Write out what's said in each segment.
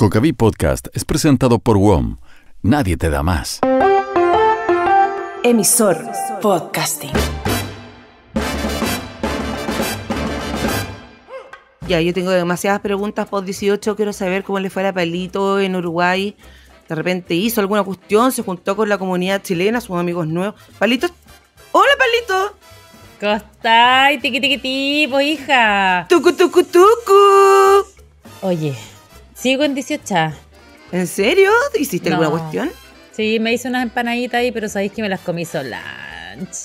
Cocaví Podcast es presentado por WOM. Nadie te da más. Emisor Podcasting. Ya, yo tengo demasiadas preguntas pod 18. Quiero saber cómo le fue a Palito en Uruguay. De repente hizo alguna cuestión, se juntó con la comunidad chilena, sus amigos nuevos. Palito. ¡Hola, Palito! ¿Cómo estás? Tiqui, tiqui, tipo, pues, hija. Tucu, tucu, tucu. Oye, Sigo en 18. ¿En serio? ¿Hiciste alguna cuestión? Sí, me hice unas empanaditas ahí, pero sabéis que me las comí sola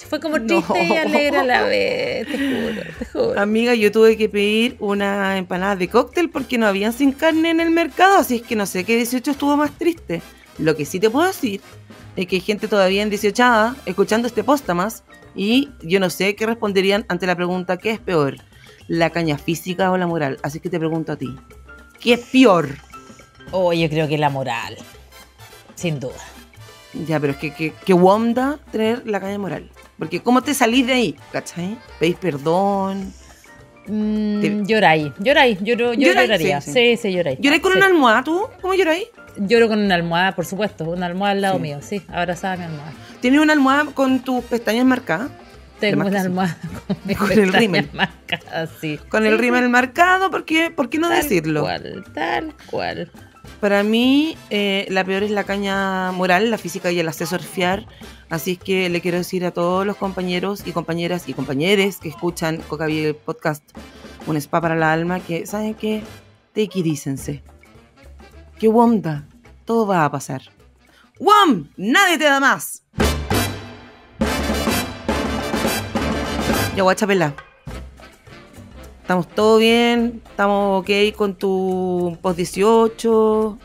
Fue como triste y alegre a la vez, te juro, te juro. Amiga, yo tuve que pedir una empanada de cóctel porque no habían sin carne en el mercado, así es que no sé qué 18 estuvo más triste. Lo que sí te puedo decir es que hay gente todavía en 18 escuchando este posta más y yo no sé qué responderían ante la pregunta ¿qué es peor? ¿La caña física o la moral? Así que te pregunto a ti. ¿Qué es peor? Oh, yo creo que la moral. Sin duda. Ya, pero es que, qué onda tener la calle moral. Porque ¿cómo te salís de ahí? ¿Cachai? ¿Pedís perdón? Mm, lloráis, lloráis, lloro, lloraría. Sí, sí, lloráis. ¿Lloráis con una almohada tú? ¿Cómo lloráis? Lloro con una almohada, por supuesto, una almohada al lado mío, sí, abrazada a mi almohada. ¿Tienes una almohada con tus pestañas marcadas? Tengo una alma con, el rímel marcado, sí. Con el rímel marcado, ¿por qué, no decirlo? Tal cual, tal cual. Para mí, eh, la peor es la caña moral, la física y el hacer fiar. Así es que le quiero decir a todos los compañeros y compañeras y compañeres que escuchan Coca el Podcast, un spa para la alma, que saben que te equidícense Que onda, todo va a pasar. ¡Wom! ¡Nadie te da más! ya guachapela. Estamos todo bien, estamos ok con tu post 18,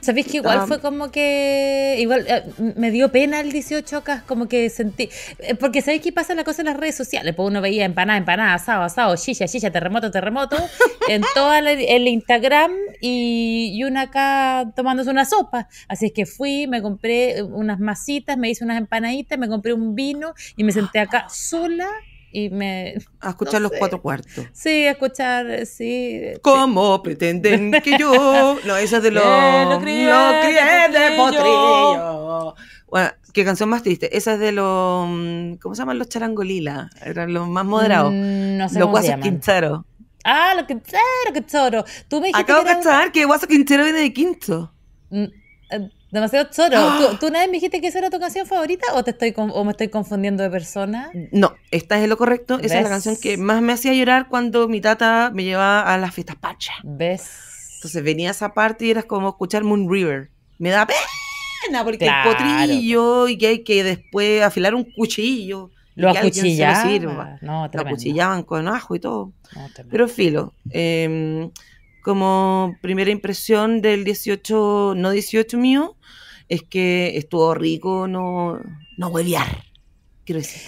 Sabéis que igual ah. fue como que. Igual eh, me dio pena el 18 acá, como que sentí. Eh, porque sabéis qué pasa la cosa en las redes sociales, pues uno veía empanada, empanada, asado, asado, shisha, chicha, terremoto, terremoto, en todo el Instagram y, y, una acá tomándose una sopa. Así es que fui, me compré unas masitas, me hice unas empanaditas, me compré un vino y me senté acá sola y me... A escuchar los cuatro cuartos. Sí, a escuchar, sí. ¿Cómo pretenden que yo? No, esa es de los... Lo crié, de, potrillo. Bueno, qué canción más triste. Esa es de los... Mm, ¿Cómo se llaman los charangolila? Eran los más moderados. Mm, no sé los guasos quinteros. Ah, los quintero quintero Tú me dijiste Acabo de cachar que guaso quintero viene de quinto. Mm, eh, Demasiado choro. ¡Ah! ¿Tú, una vez me dijiste que esa era tu canción favorita o, te estoy o me estoy confundiendo de persona? No, esta es lo correcto. Esa es la canción que más me hacía llorar cuando mi tata me llevaba a las fiestas pacha. ¿Ves? Entonces venía esa parte y eras como escuchar Moon River. Me da pena porque el potrillo y que hay que después afilar un cuchillo. Lo acuchillaban. No, lo acuchillaban con ajo y todo. Pero filo. Em, como primera impresión del 18, no 18 mío, es que estuvo rico no, no hueviar, quiero decir.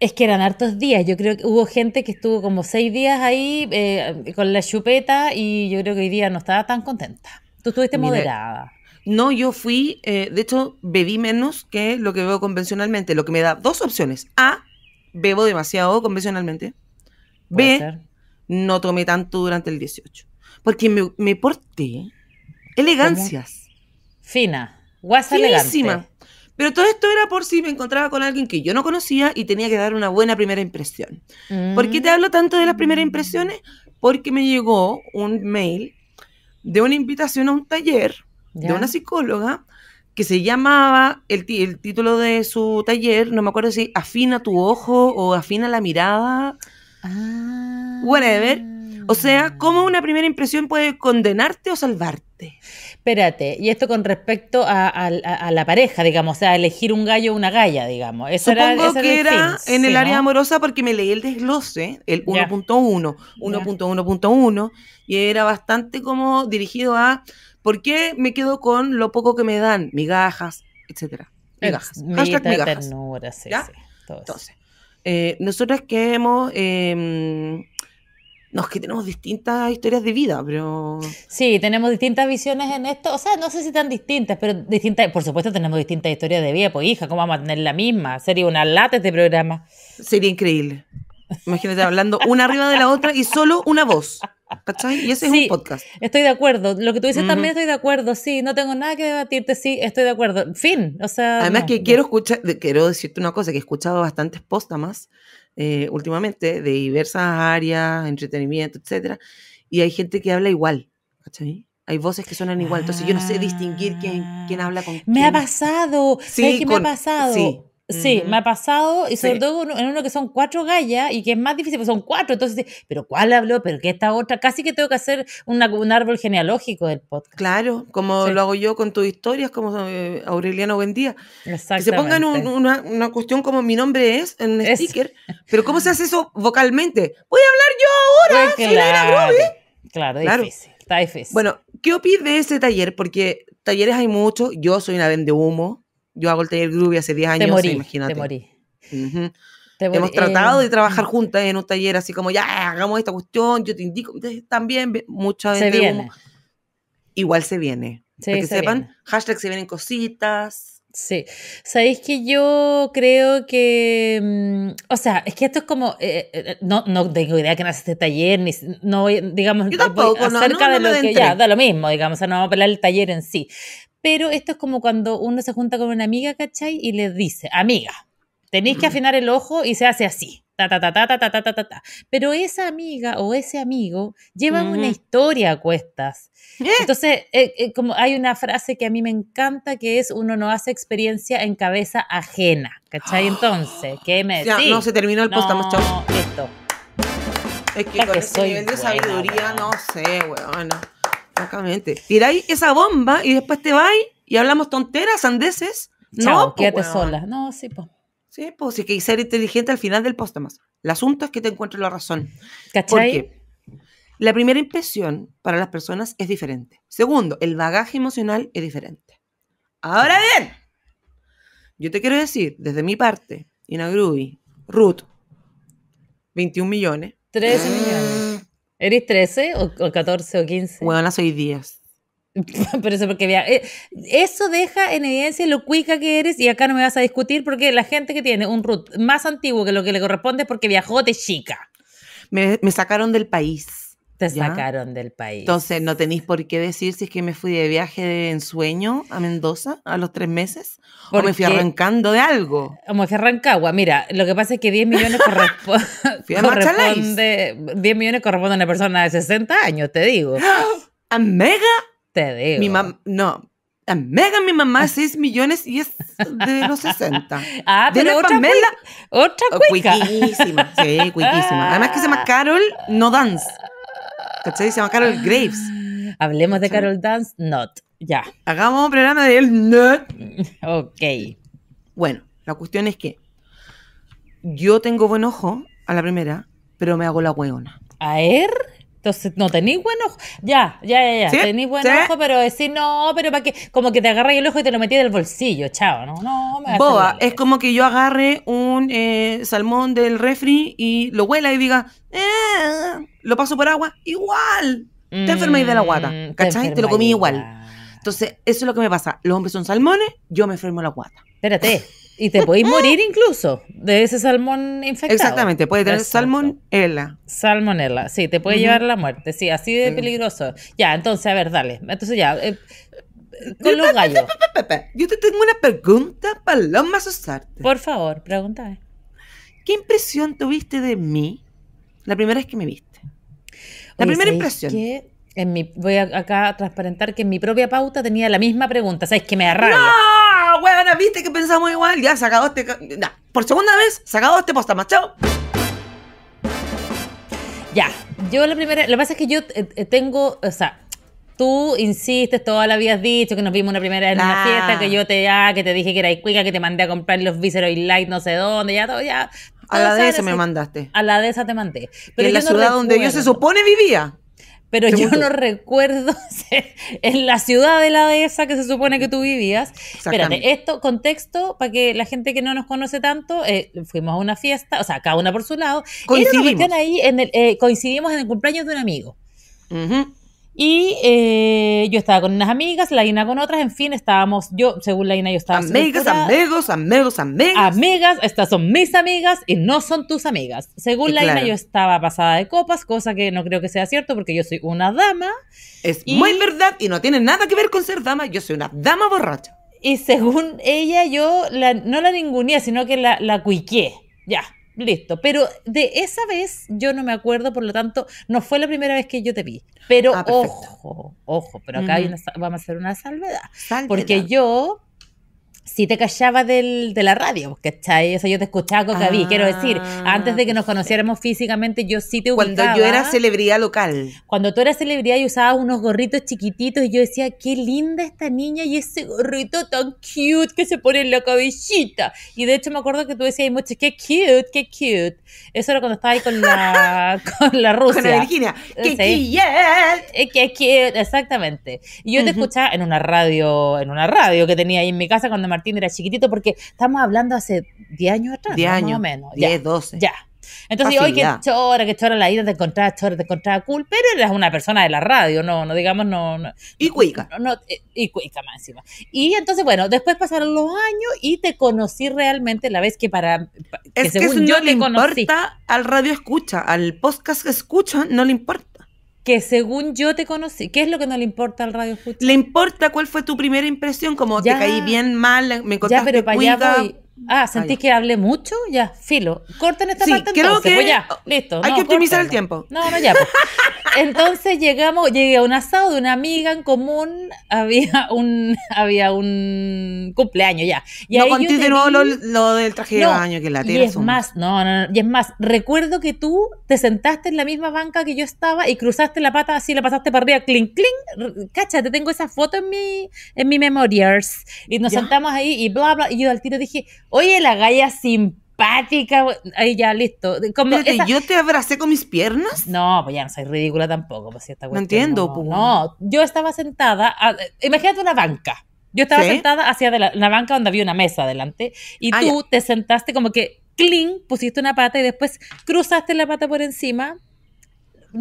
Es que eran hartos días. Yo creo que hubo gente que estuvo como seis días ahí eh, con la chupeta y yo creo que hoy día no estaba tan contenta. Tú estuviste moderada. No, yo fui, eh, de hecho, bebí menos que lo que bebo convencionalmente, lo que me da dos opciones. A, bebo demasiado convencionalmente. B, no tomé tanto durante el 18 porque me, porté elegancias. Fina, guasa Pero todo esto era por si me encontraba con alguien que yo no conocía y tenía que dar una buena primera impresión. Mm. ¿Por qué te hablo tanto de las primeras impresiones? Porque me llegó un mail de una invitación a un taller de una psicóloga que se llamaba, el, el, título de su taller, no me acuerdo si afina tu ojo o afina la mirada, ah. whatever, o sea, ¿cómo una primera impresión puede condenarte o salvarte? Espérate, y esto con respecto a, la pareja, digamos, o sea, elegir un gallo o una galla, digamos. Eso Supongo que era, en el área amorosa porque me leí el desglose, el 1.1, 1.1.1, y era bastante como dirigido a por qué me quedo con lo poco que me dan, migajas, etcétera. Eh, migajas. Hashtag migajas. sí, ¿Ya? Entonces, eh, nosotras que hemos... Em, no, es que tenemos distintas historias de vida, pero... Sí, tenemos distintas visiones en esto, o sea, no sé si tan distintas, pero distintas, por supuesto tenemos distintas historias de vida, pues hija, ¿cómo vamos a tener la misma? Sería una lata este programa. Sería increíble. Imagínate hablando una arriba de la otra y solo una voz. ¿Cachai? Y ese es un podcast. Estoy de acuerdo. Lo que tú dices también estoy de acuerdo. Sí, no tengo nada que debatirte. Sí, estoy de acuerdo. Fin. O sea. Además, que quiero escuchar, quiero decirte una cosa: que he escuchado bastantes póstamas eh, últimamente de diversas áreas, entretenimiento, etcétera, y hay gente que habla igual, Hay voces que suenan igual, entonces yo no sé distinguir quién, quién ah, habla con quién. Me ha pasado, sí, me ha pasado. Sí, Sí, me ha pasado, y sobre todo en uno que son cuatro gallas y que es más difícil, porque son cuatro, entonces, pero ¿cuál hablo? ¿Pero qué esta otra? Casi que tengo que hacer un árbol genealógico del podcast. Claro, como lo hago yo con tus historias, como eh, Aureliano Buendía. Que se pongan una, cuestión como mi nombre es en un sticker, pero ¿cómo se hace eso vocalmente? Voy a hablar yo ahora, pues claro, Claro, está difícil. Bueno, ¿qué opinas de ese taller? Porque talleres hay muchos, yo soy una vende humo yo hago el taller Groovy hace 10 años, imagínate. Te morí. Uh te morí. Hemos tratado de eh, trabajar mm. juntas en un taller así como, ya, hagamos esta cuestión, yo te indico. también muchas veces... Se viene. igual se viene. Sí, Para que sepan, hashtag se vienen cositas. Sí, sabéis que yo creo que, mm, o sea, es que esto es como, eh, eh, no, no tengo idea que nace este taller, ni, no digamos, yo tampoco, acerca no, no, de lo que ya, da lo mismo, digamos, o sea, no vamos a hablar del taller en sí, pero esto es como cuando uno se junta con una amiga, ¿cachai? Y le dice, amiga, tenéis que mm. afinar el ojo y se hace así. Ta, ta, ta, ta, ta, ta, ta, ta, Pero esa amiga o ese amigo llevan una historia a cuestas. Eh. Entonces, eh, eh, como hay una frase que a mí me encanta que es uno no hace experiencia en cabeza ajena. ¿Cachai? Entonces, ¿qué me Ya, no, se terminó el post, Esto. Es que con sabiduría, no sé, weón. Exactamente. Tiráis esa bomba y después te vais y hablamos tonteras, andeses. no, quédate sola. No, sí, pues. Sí, pues sí que ser inteligente al final del post El asunto es que te encuentres la razón. ¿Cachai? Porque la primera impresión para las personas es diferente. Segundo, el bagaje emocional es diferente. Ahora bien, yo te quiero decir, desde mi parte, Inagrubi, Ruth, 21 millones. 13 millones. ¿Eres 13 o, 14 o 15? Bueno, soy 10. Pero eso porque eh, eso deja en evidencia lo cuica que eres y acá no me vas a discutir porque la gente que tiene un root más antiguo que lo que le corresponde es porque viajó de chica. Me, me sacaron del país. Te sacaron del país. Entonces, no tenéis por qué decir si es que me fui de viaje de ensueño a Mendoza a los tres meses o me fui arrancando de algo. O me fui arrancando. Mira, lo que pasa es que 10 millones corresponde. 10 millones corresponde a una persona de 60 años, te digo. ¡A mega! Te digo. Mi No. A mega mi mamá 6 ah. millones y es de los 60. Ah, pero otra, Pamela, otra oh, cuica. Cuiquísima, sí, cuiquísima. Además que se llama Carol No Dance. ¿Cachai? Se llama Carol Graves. Ah, hablemos de Carol Dance, not. Ya. Hagamos un programa de él, not. Ok. Bueno, la cuestión es que yo tengo buen ojo a la primera, pero me hago la hueona. A ver. Entonces, no tenéis buen ojo. Ya, ya, ya, ya. Tenéis buen ojo, pero decir no, pero para que. Como que te agarra el ojo y te lo metí del bolsillo, chao, ¿no? No, me Boa, es como que yo agarre un eh, salmón del refri y lo huela y diga, eh, lo paso por agua, igual. te enfermáis de la mm, guata, ¿cachai? Te, te lo comí igual. Entonces, eso es lo que me pasa. Los hombres son salmones, yo me enfermo la guata. Espérate. Y te podéis morir incluso de ese salmón infectado. Exactamente, puede tener salmonella. Salmonella, sí, te puede llevar a la muerte, sí, así de peligroso. Ya, entonces, a ver, dale. Entonces ya, eh, con los gallos. Yo te tengo una pregunta, Paloma Susarte. Por favor, pregúntame. ¿Qué impresión tuviste de mí la primera vez que me viste? La primera impresión. Que en voy a, acá a transparentar que en mi propia pauta tenía la misma pregunta. ¿Sabes que me arrabia? Bueno, viste que pensamos igual, ya sacado este. por segunda vez, sacado este posta más, chao. Ya, yo la primera. Lo que pasa es que yo eh, eh, tengo. O sea, tú insistes, toda la habías dicho que nos vimos una primera vez en una fiesta, ah. que yo te ah, que te dije que eras cuica, que te mandé a comprar los y Light no sé dónde, ya todo, ya. A la de esa me mandaste. A la de esa te mandé. Pero en la ciudad donde yo se supone vivía pero yo no recuerdo en la ciudad de la dehesa que se supone que tú vivías. Espérate, esto, contexto, para que la gente que no nos conoce tanto, eh, fuimos a una fiesta, o sea, cada una por su lado. Coincidimos. ahí, en eh, coincidimos en el cumpleaños de un amigo. Y eh, yo estaba con unas amigas, la Ina con otras, en fin, estábamos, yo, según la Ina, yo estaba... Amigas, amigos, amigos, amigas. Amigas, estas son mis amigas y no son tus amigas. Según eh, la Ina, yo estaba pasada de copas, cosa que no creo que sea cierto porque yo soy una dama. Es muy verdad y no tiene nada que ver con ser dama, yo soy una dama borracha. Y según ella, yo no la ninguneé, sino que la, la cuiqué, ya. Listo, pero de esa vez yo no me acuerdo, por lo tanto, no fue la primera vez que yo te vi. Pero ah, ojo, ojo, pero acá vamos a hacer una salvedad, salvedad, Porque yo si te callaba de la radio, porque O sea, yo te escuchaba con Gaby, quiero decir, ah, antes de que nos conociéramos físicamente, yo sí te ubicaba. Cuando yo era celebridad local. Cuando tú eras celebridad y usabas unos gorritos chiquititos y yo decía, qué linda esta niña y ese gorrito tan cute que se pone en la cabecita Y de hecho me acuerdo que tú decías mucho, qué cute, qué cute. Eso era cuando estaba ahí con la, con la Rusia. Con la Virginia. Qué sí. cute. Eh, qué cute, exactamente. Y yo te escuchaba en una radio, en una radio que tenía ahí en mi casa cuando me Martín era chiquitito, porque estamos hablando hace 10 años atrás, 10 años, o menos. 10, 12. Ya. Entonces, hoy que chora, que chora la ida, te encontraba chora, te encontraba cool, pero eras una persona de la radio, no, no digamos, no. y cuica. No, eh, y cuica más encima. Y entonces, bueno, después pasaron los años y te conocí realmente la vez que para. es que yo no le conocí. importa al radio escucha, al podcast escucha, no le importa que según yo te conocí, ¿qué es lo que no le importa al radio Le importa cuál fue tu primera impresión, como te caí bien mal, me contaste ya, pero Ah, ¿sentís que hablé mucho? Ya, filo. Corten esta sí, parte entonces. Que pues ya, listo. Hay que optimizar el tiempo. No, no, ya. Pues. Entonces llegamos, llegué a un asado de una amiga en común. Había un, había un cumpleaños ya. Y no conté de nuevo lo, lo, del traje de baño que la tiene. Y es más, no, no, no, y es más, recuerdo que tú te sentaste en la misma banca que yo estaba y cruzaste la pata así, la pasaste para arriba, clink, clink. Cacha, te tengo esa foto en mi, en mi memorias. Y nos sentamos ahí y bla, bla. Y yo al tiro dije, Oye, la galla simpática. Ahí ya, listo. ¿Yo te abracé con mis piernas? No, pues ya no soy ridícula tampoco. Pues, no entiendo. No, pues, yo estaba sentada. Imagínate una banca. Yo estaba sentada hacia la, banca donde había una mesa adelante y ah, tú te sentaste como que clean, pusiste una pata y después cruzaste la pata por encima.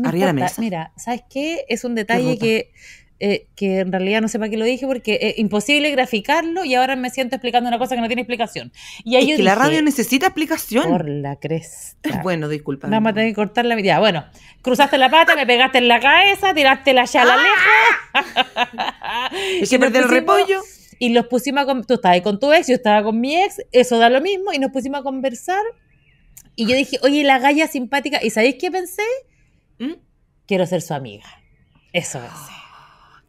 Arriba la mesa. Mira, ¿sabes qué? Es un detalle que eh, que en realidad no sé para qué lo dije porque es eh, imposible graficarlo y ahora me siento explicando una cosa que no tiene explicación. Y ahí es que la radio necesita explicación. Por la cresta. Bueno, disculpa. Vamos a tener que cortar la mitad Bueno, cruzaste la pata, me pegaste en la cabeza, tiraste la ¡Ah! lejos. y siempre lo repollo. Y los pusimos a... Tú estabas ahí con tu ex, yo estaba con mi ex, eso da lo mismo. Y nos pusimos a conversar. Y yo dije, oye, la galla simpática. ¿Y sabéis qué pensé? ¿Mm? Quiero ser su amiga. Eso pensé.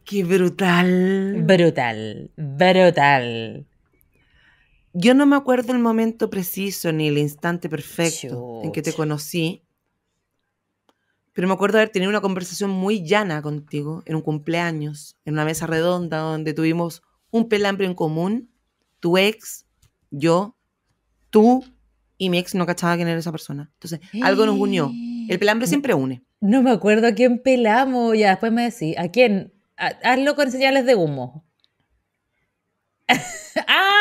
Qué brutal. Brutal, brutal. Yo no me acuerdo el momento preciso ni el instante perfecto en que te conocí, pero me acuerdo haber tenido una conversación muy llana contigo en un cumpleaños, en una mesa redonda donde tuvimos un pelambre en común, tu ex, yo, tú y mi ex no cachaba quién era esa persona. Entonces, algo nos unió. El pelambre siempre une. No me acuerdo a quién pelamos, ya después me decís, ¿a quién? Ah, hazlo con señales de humo. ¡Ah!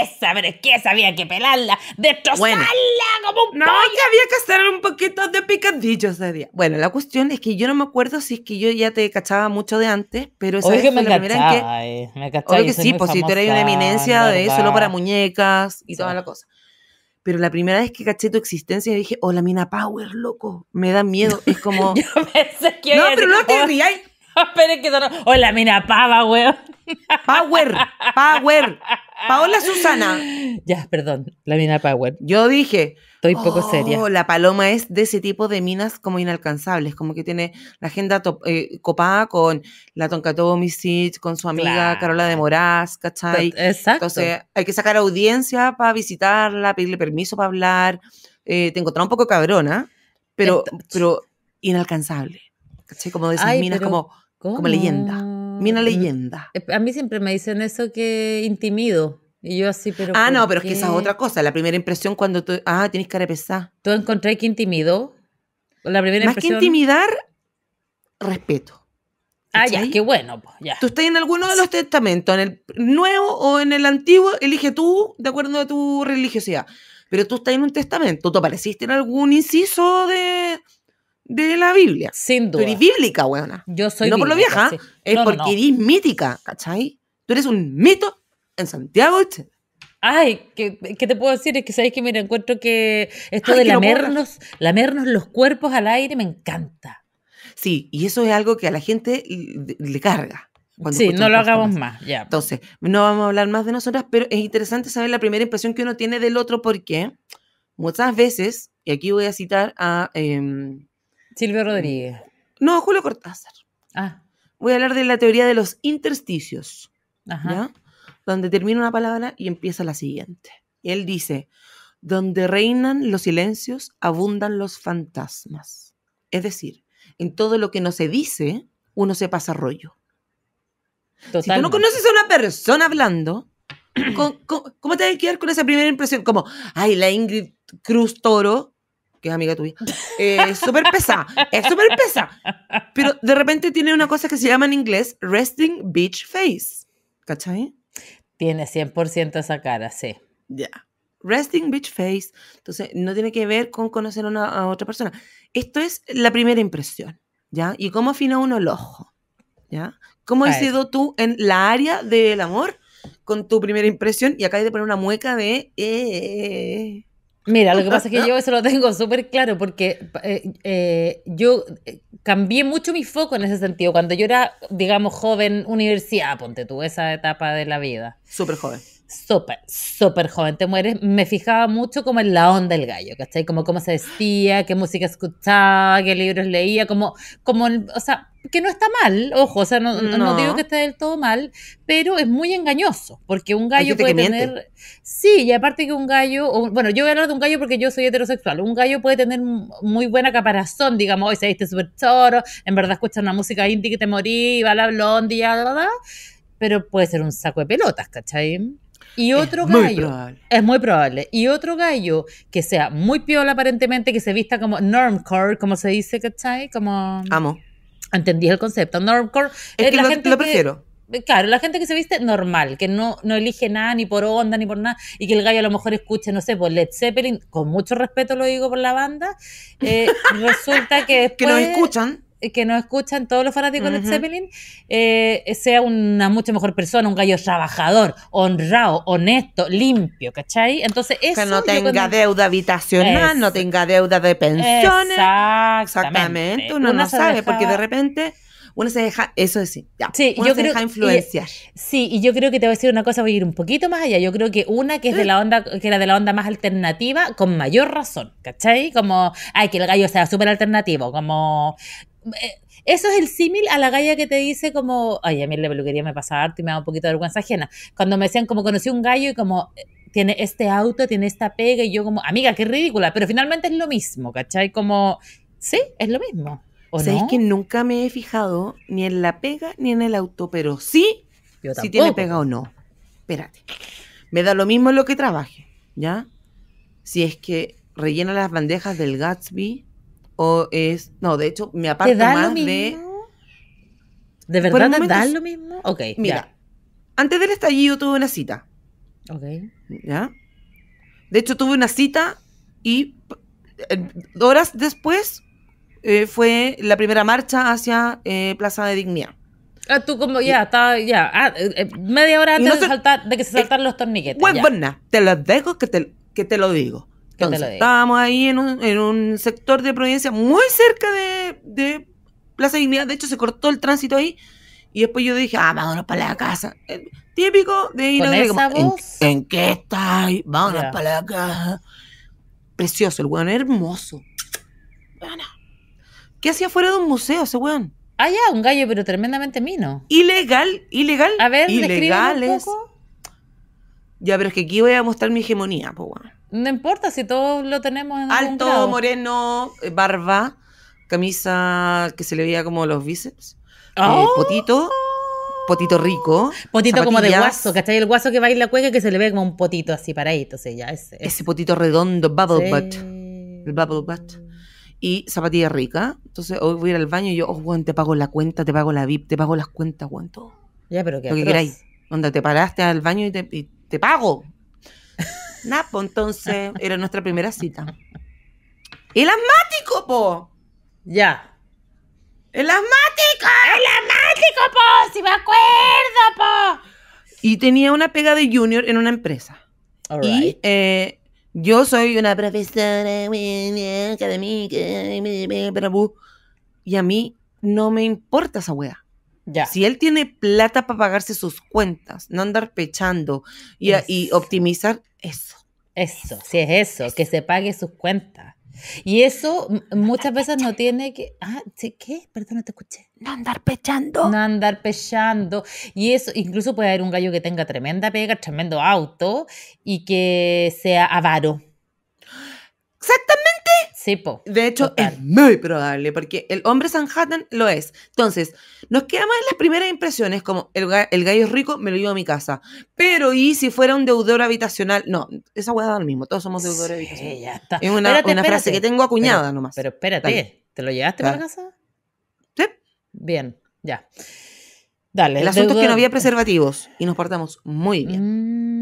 Esa, pero es que sabía que pelarla, destrozarla como un No, que había que hacer un poquito de picadillo ese día. Bueno, la cuestión es que yo no me acuerdo si es que yo ya te cachaba mucho de antes, pero esa que eh, me cachaba, que, que sí, pues si tú eres una eminencia de eso, solo para muñecas y toda la cosa. Pero la primera vez que caché tu existencia dije, hola, mina power, loco, me da miedo. Es como... yo que... No, pero no te rías ¡Oh la mina pava, weón. Power, power. Paola Susana. Ya, perdón, la mina power. Yo dije. Estoy poco seria. Oh, la paloma es de ese tipo de minas como inalcanzables, como que tiene la agenda eh, copada con la Tonka con su amiga Carola de Moraz, ¿cachai? Exacto. Entonces, hay que sacar audiencia para visitarla, pedirle permiso para hablar. Eh, te encontraba un poco cabrona, pero, pero inalcanzable. ¿Cachai? Como de esas minas como como leyenda. Mira mm, leyenda. Eh, a mí siempre me dicen eso que intimido. Y yo así, pero. Ah, no, pero es que esa es otra cosa. La primera impresión cuando tú. Ah, tienes cara pesada. ¿Tú encontré que intimidó? La primera Más que intimidar, respeto. Ah, ya, qué bueno. Ya. Tú estás en alguno de los testamentos, en el nuevo o en el antiguo, elige tú de acuerdo a tu religiosidad. Pero tú estás en un testamento, tú apareciste en algún inciso de, de la Biblia. Sin duda. Tú bíblica, weona. Yo soy. no por lo vieja, es porque eres mítica, ¿cachai? Tú eres un mito en Santiago. Che. Ay, ¿qué, te puedo decir? Es que sabéis que me encuentro que esto de lamernos, lamernos los cuerpos al aire me encanta. Sí, y eso es algo que a la gente le carga. Sí, no lo hagamos más, ya. Entonces, no vamos a hablar más de nosotras, pero es interesante saber la primera impresión que uno tiene del otro porque muchas veces, y aquí voy a citar a em, Silvio mm. Rodríguez. No, Julio Cortázar. Ah. Voy a hablar de la teoría de los intersticios. Ajá. Donde termina una palabra y empieza la siguiente. él dice, donde reinan los silencios, abundan los fantasmas. Es decir, en todo lo que no se dice, uno se pasa rollo. Si tú no conoces a una persona hablando, ¿cómo, cómo te vas a quedar con esa primera impresión? Como, ay, la Ingrid Cruz Toro que es amiga tuya, eh, Es súper pesa es súper pesa Pero de repente tiene una cosa que se llama en inglés resting beach face. ¿Cachai? Tiene 100% esa cara, sí. Ya. Resting beach face. Entonces, no tiene que ver con conocer a, otra persona. Esto es la primera impresión, ¿ya? Y cómo afina uno el ojo, ¿ya? ¿Cómo has sido tú en la área del amor con tu primera impresión? Y acá hay de poner una mueca de... Eh, eh, Mira, lo que pasa es que yo eso lo tengo súper claro porque eh, eh, yo eh, cambié mucho mi foco en ese sentido. Cuando yo era, digamos, joven, universidad, ponte tú, esa etapa de la vida. Súper joven súper, súper joven, te mueres. Me fijaba mucho como en la onda del gallo, ¿cachai? Como cómo se vestía, qué música escuchaba, qué libros leía, como, como, o sea, que no está mal, ojo, o sea, no, digo que esté del todo mal, pero es muy engañoso, porque un gallo puede tener... Sí, y aparte que un gallo, bueno, yo voy a hablar de un gallo porque yo soy heterosexual, un gallo puede tener muy buena caparazón, digamos, hoy se viste súper choro, en verdad escucha una música indie que te morí, va la blondia, bla, pero puede ser un saco de pelotas, ¿cachai? Y otro gallo. es muy probable. Y otro gallo que sea muy piola aparentemente, que se vista como normcore, como se dice, ¿cachai? Como... Mm, Amo. Entendí el concepto. Normcore es, que la gente lo prefiero. Eh, claro, la gente que se viste normal, que no, no elige nada ni por onda ni por nada, y que el gallo a lo mejor escuche, no sé, por pues, Led Zeppelin, con mucho respeto lo digo por la banda, eh, resulta que después... Que nos escuchan que no escuchan todos los fanáticos de Zeppelin, eh, sea una mucho mejor persona, un gallo trabajador, honrado, honesto, limpio, ¿cachai? Entonces eso... Que no tenga deuda habitacional, no tenga deuda de pensiones. Exactamente. Uno, no sabe, porque de repente uno se deja, eso es sí, ya, sí uno yo se creo, deja influenciar. sí, y yo creo que te voy a decir una cosa, voy a ir un poquito más allá. Yo creo que una que es de mm. la onda, que era de la onda más alternativa, con mayor razón, ¿cachai? Como, ay, que el gallo sea súper alternativo, como eh, eso es el símil a la galla que te dice como, ay, a mí la peluquería me pasa harto y me da un poquito de vergüenza ajena. Cuando me decían como conocí un gallo y como eh, tiene este auto, tiene esta pega y yo como, amiga, qué ridícula, pero finalmente es lo mismo, ¿cachai? Como, sí, es lo mismo. ¿O sea, es que nunca me he fijado ni en la pega ni en el auto, pero sí yo si tiene pega o no? Espérate. Me da lo mismo lo que trabaje, ¿ya? Si es que rellena las bandejas del Gatsby o es, no, de hecho me aparto más de... ¿De verdad te da lo mismo? Ok, mira. Ya. Antes del estallido tuve una cita. Ok. ¿Ya? De hecho tuve una cita y eh, horas después eh, fue la primera marcha hacia eh, Plaza de Dignidad. Ah, tú como ya, estaba ya. Ah, media hora antes de, que se saltaran los torniquetes. Bueno, te lo dejo que te, que te lo digo estábamos ahí en un, sector de Providencia muy cerca de, de Plaza Dignidad. De hecho, se cortó el tránsito ahí. Y después yo dije, ah, vámonos para la casa. típico de ir a ¿En, ¿En, qué estáis? Vámonos para la casa. Precioso, el weón, hermoso. Bueno, ¿Qué hacía fuera de un museo ese weón? Ah, ya, un gallo, pero tremendamente mino. Ilegal, ilegal. A ver, ilegales. Ya, pero es que aquí voy a mostrar mi hegemonía, pues weón. No importa si todo lo tenemos en Alto, Alto, moreno, eh, barba, camisa que se le veía como los bíceps, eh, ¡Oh! potito, potito rico. Potito como de guaso, ¿cachai? El guaso que va a ir la cueca que se le ve como un potito así para ahí, entonces ya ese. Ese potito redondo, bubble butt. El bubble butt. Y zapatilla rica. Entonces hoy voy a ir al baño y yo, oh, Juan, te pago la cuenta, te pago la VIP, te pago las cuentas, weón, todo. Ya, pero qué Lo que queráis. Onda, te paraste al baño y te, y te pago. Pues, entonces era nuestra primera cita. ¡El asmático, po! Ya. ¡El asmático! ¡El asmático, po! ¡Si me acuerdo, po! Y tenía una pega de junior en una empresa. Y eh, yo soy una profesora académica, y a mí no me importa esa wea. Ya. Si él tiene plata para pagarse sus cuentas, no andar pechando y optimizar, eso. Eso, sí es eso, que se pague sus cuentas. Y eso muchas veces no tiene que. Ah, ¿qué? Perdón, no te escuché. No andar pechando. No andar pechando. Y eso, incluso puede haber un gallo que tenga tremenda pega, tremendo auto y que sea avaro. Exactamente. De hecho, es muy probable, porque el hombre Sanhattan lo es. Entonces, nos quedamos en las primeras impresiones, como el, gallo es rico, me lo llevo a mi casa. Pero, ¿y si fuera un deudor habitacional? No, esa hueá da lo mismo, todos somos deudores habitacionales. Es una, frase que tengo acuñada nomás. Pero espérate, ¿te lo llevaste para casa? Sí. Bien, ya. Dale. El asunto es que no había preservativos y nos portamos muy bien. Mm.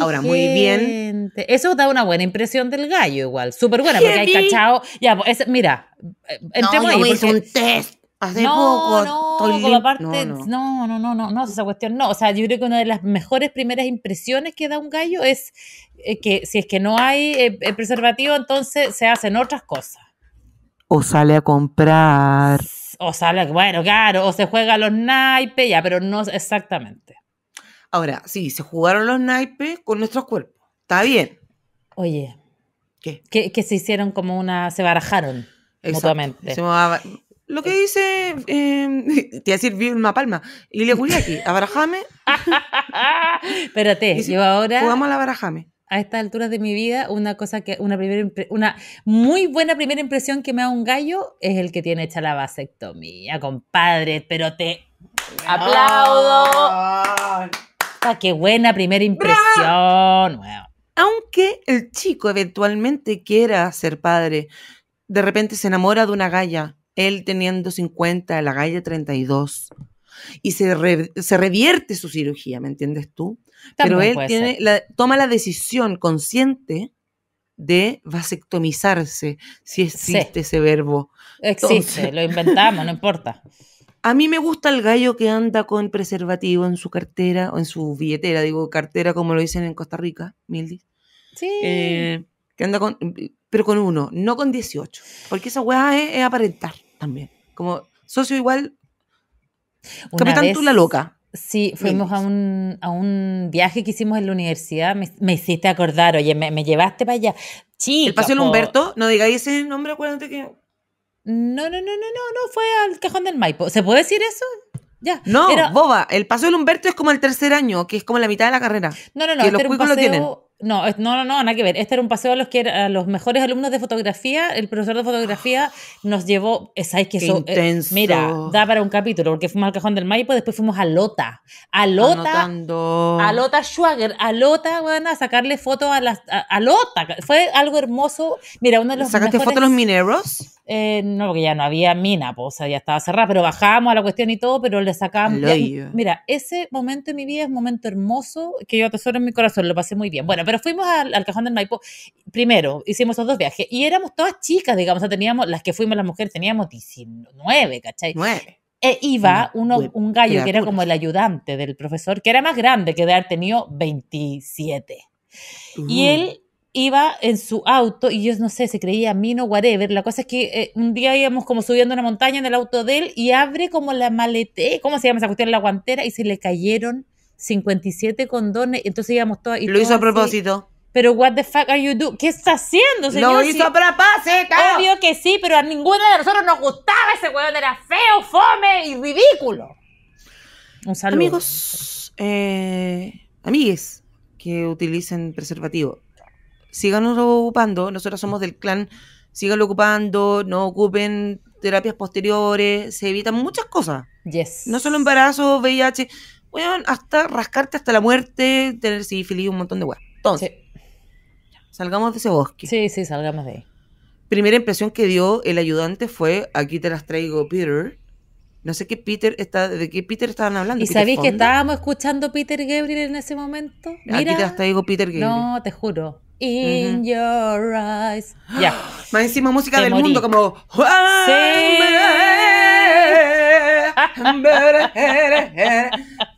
Ahora, muy bien. Eso da una buena impresión del gallo, igual. Súper buena, porque hay cachao. Ya, pues, mira, eh, no, ahí. un test. Hace no, poco, no, no, no, no, no, no, esa cuestión no. O sea, yo creo que una de las mejores primeras impresiones que da un gallo es eh, que si es que no hay eh, preservativo, entonces se hacen otras cosas. O sale a comprar. O sale, bueno, claro, o se juega a los naipes, ya, pero no exactamente. Ahora, sí, se jugaron los naipes con nuestros cuerpos. Está bien. Oye. ¿Qué? Que, se hicieron como una. se barajaron Exacto. mutuamente. lo que eh. dice, eh, te iba a decir Vilma Palma, Lilia Juliaki, abarajame. Espérate, yo ahora. Jugamos a la barajame. A estas alturas de mi vida, una cosa que, una primera una muy buena primera impresión que me da un gallo es el que tiene hecha la vasectomía, compadre, pero te aplaudo qué buena primera impresión! Aunque el chico eventualmente quiera ser padre, de repente se enamora de una galla, él teniendo 50, la galla 32, y se, se revierte su cirugía, ¿me entiendes tú? Pero él tiene toma la decisión consciente de vasectomizarse, si existe ese verbo. Existe, lo inventamos, no importa. A mí me gusta el gallo que anda con preservativo en su cartera o en su billetera, digo cartera como lo dicen en Costa Rica, Mildi. Sí. Eh, que anda con, pero con uno, no con 18. Porque esa weá es, aparentar también. Como socio igual. Capitán tú la loca. Sí, fuimos a un, viaje que hicimos en la universidad. Me, hiciste acordar, oye, me, llevaste para allá. Sí. el paseo Humberto, no digáis ese nombre, acuérdate que no, no, no, no, no, no, fue al cajón del Maipo. ¿Se puede decir eso? Ya. No, boba, el paseo del Humberto es como el tercer año, que es como la mitad de la carrera. No, no, no, este era un paseo... lo No, no, no, no, nada que ver. Este era un paseo a los que a los mejores alumnos de fotografía. El profesor de fotografía ah. nos llevó, eh, sabes eh, mira, da para un capítulo, porque fuimos al cajón del Maipo, después fuimos a Lota, a Lota, a Lota Schwager, a Lota, bueno, a sacarle fotos a las, a, Lota. Fue algo hermoso. Mira, uno de los ¿Sacaste fotos a los mineros? Eh, no, porque ya no había mina, pues, o sea, ya estaba cerrada, pero bajábamos a la cuestión y todo, pero le sacábamos. mira, ese momento en mi vida es un momento hermoso que yo atesoro en mi corazón, lo pasé muy bien. Bueno, pero fuimos al, Cajón del Maipo, primero hicimos esos dos viajes y éramos todas chicas, digamos, teníamos, las que fuimos las mujeres teníamos 19, ¿cachai? 9. E iba uno, un gallo que era como el ayudante del profesor, que era más grande que de haber tenido 27. Y uh. él iba en su auto y yo no sé, se creía mino, whatever. La cosa es que eh, un día íbamos como subiendo una montaña en el auto de él y abre como la malete, ¿cómo se llama esa cuestión? La guantera y se le cayeron 57 condones. Entonces íbamos todos Y Lo hizo a propósito. pero what the fuck are you doing? ¿Qué está haciendo, señor? Lo hizo para pase, claro. Obvio que sí, pero a ninguno de nosotros nos gustaba ese weón, Era feo, fome y ridículo. Un saludo. Amigos, eh, amigues que utilicen preservativo síganos ocupando, nosotros somos del clan, síganlo ocupando, no ocupen terapias posteriores, se evitan muchas cosas. Yes. No solo embarazos, VIH, bueno, hasta rascarte hasta la muerte, tener sífilis, un montón de weas. Entonces, salgamos de ese bosque. Sí, sí, salgamos de ahí. Primera impresión que dio el ayudante fue, aquí te las traigo, Peter. No sé qué Peter está, de qué Peter estaban hablando. ¿Y sabéis que estábamos escuchando Peter Gabriel en ese momento? Mira, aquí te las traigo, Peter Gabriel. No, te juro in your eyes. Ya. Yeah. Más encima música del mundo como.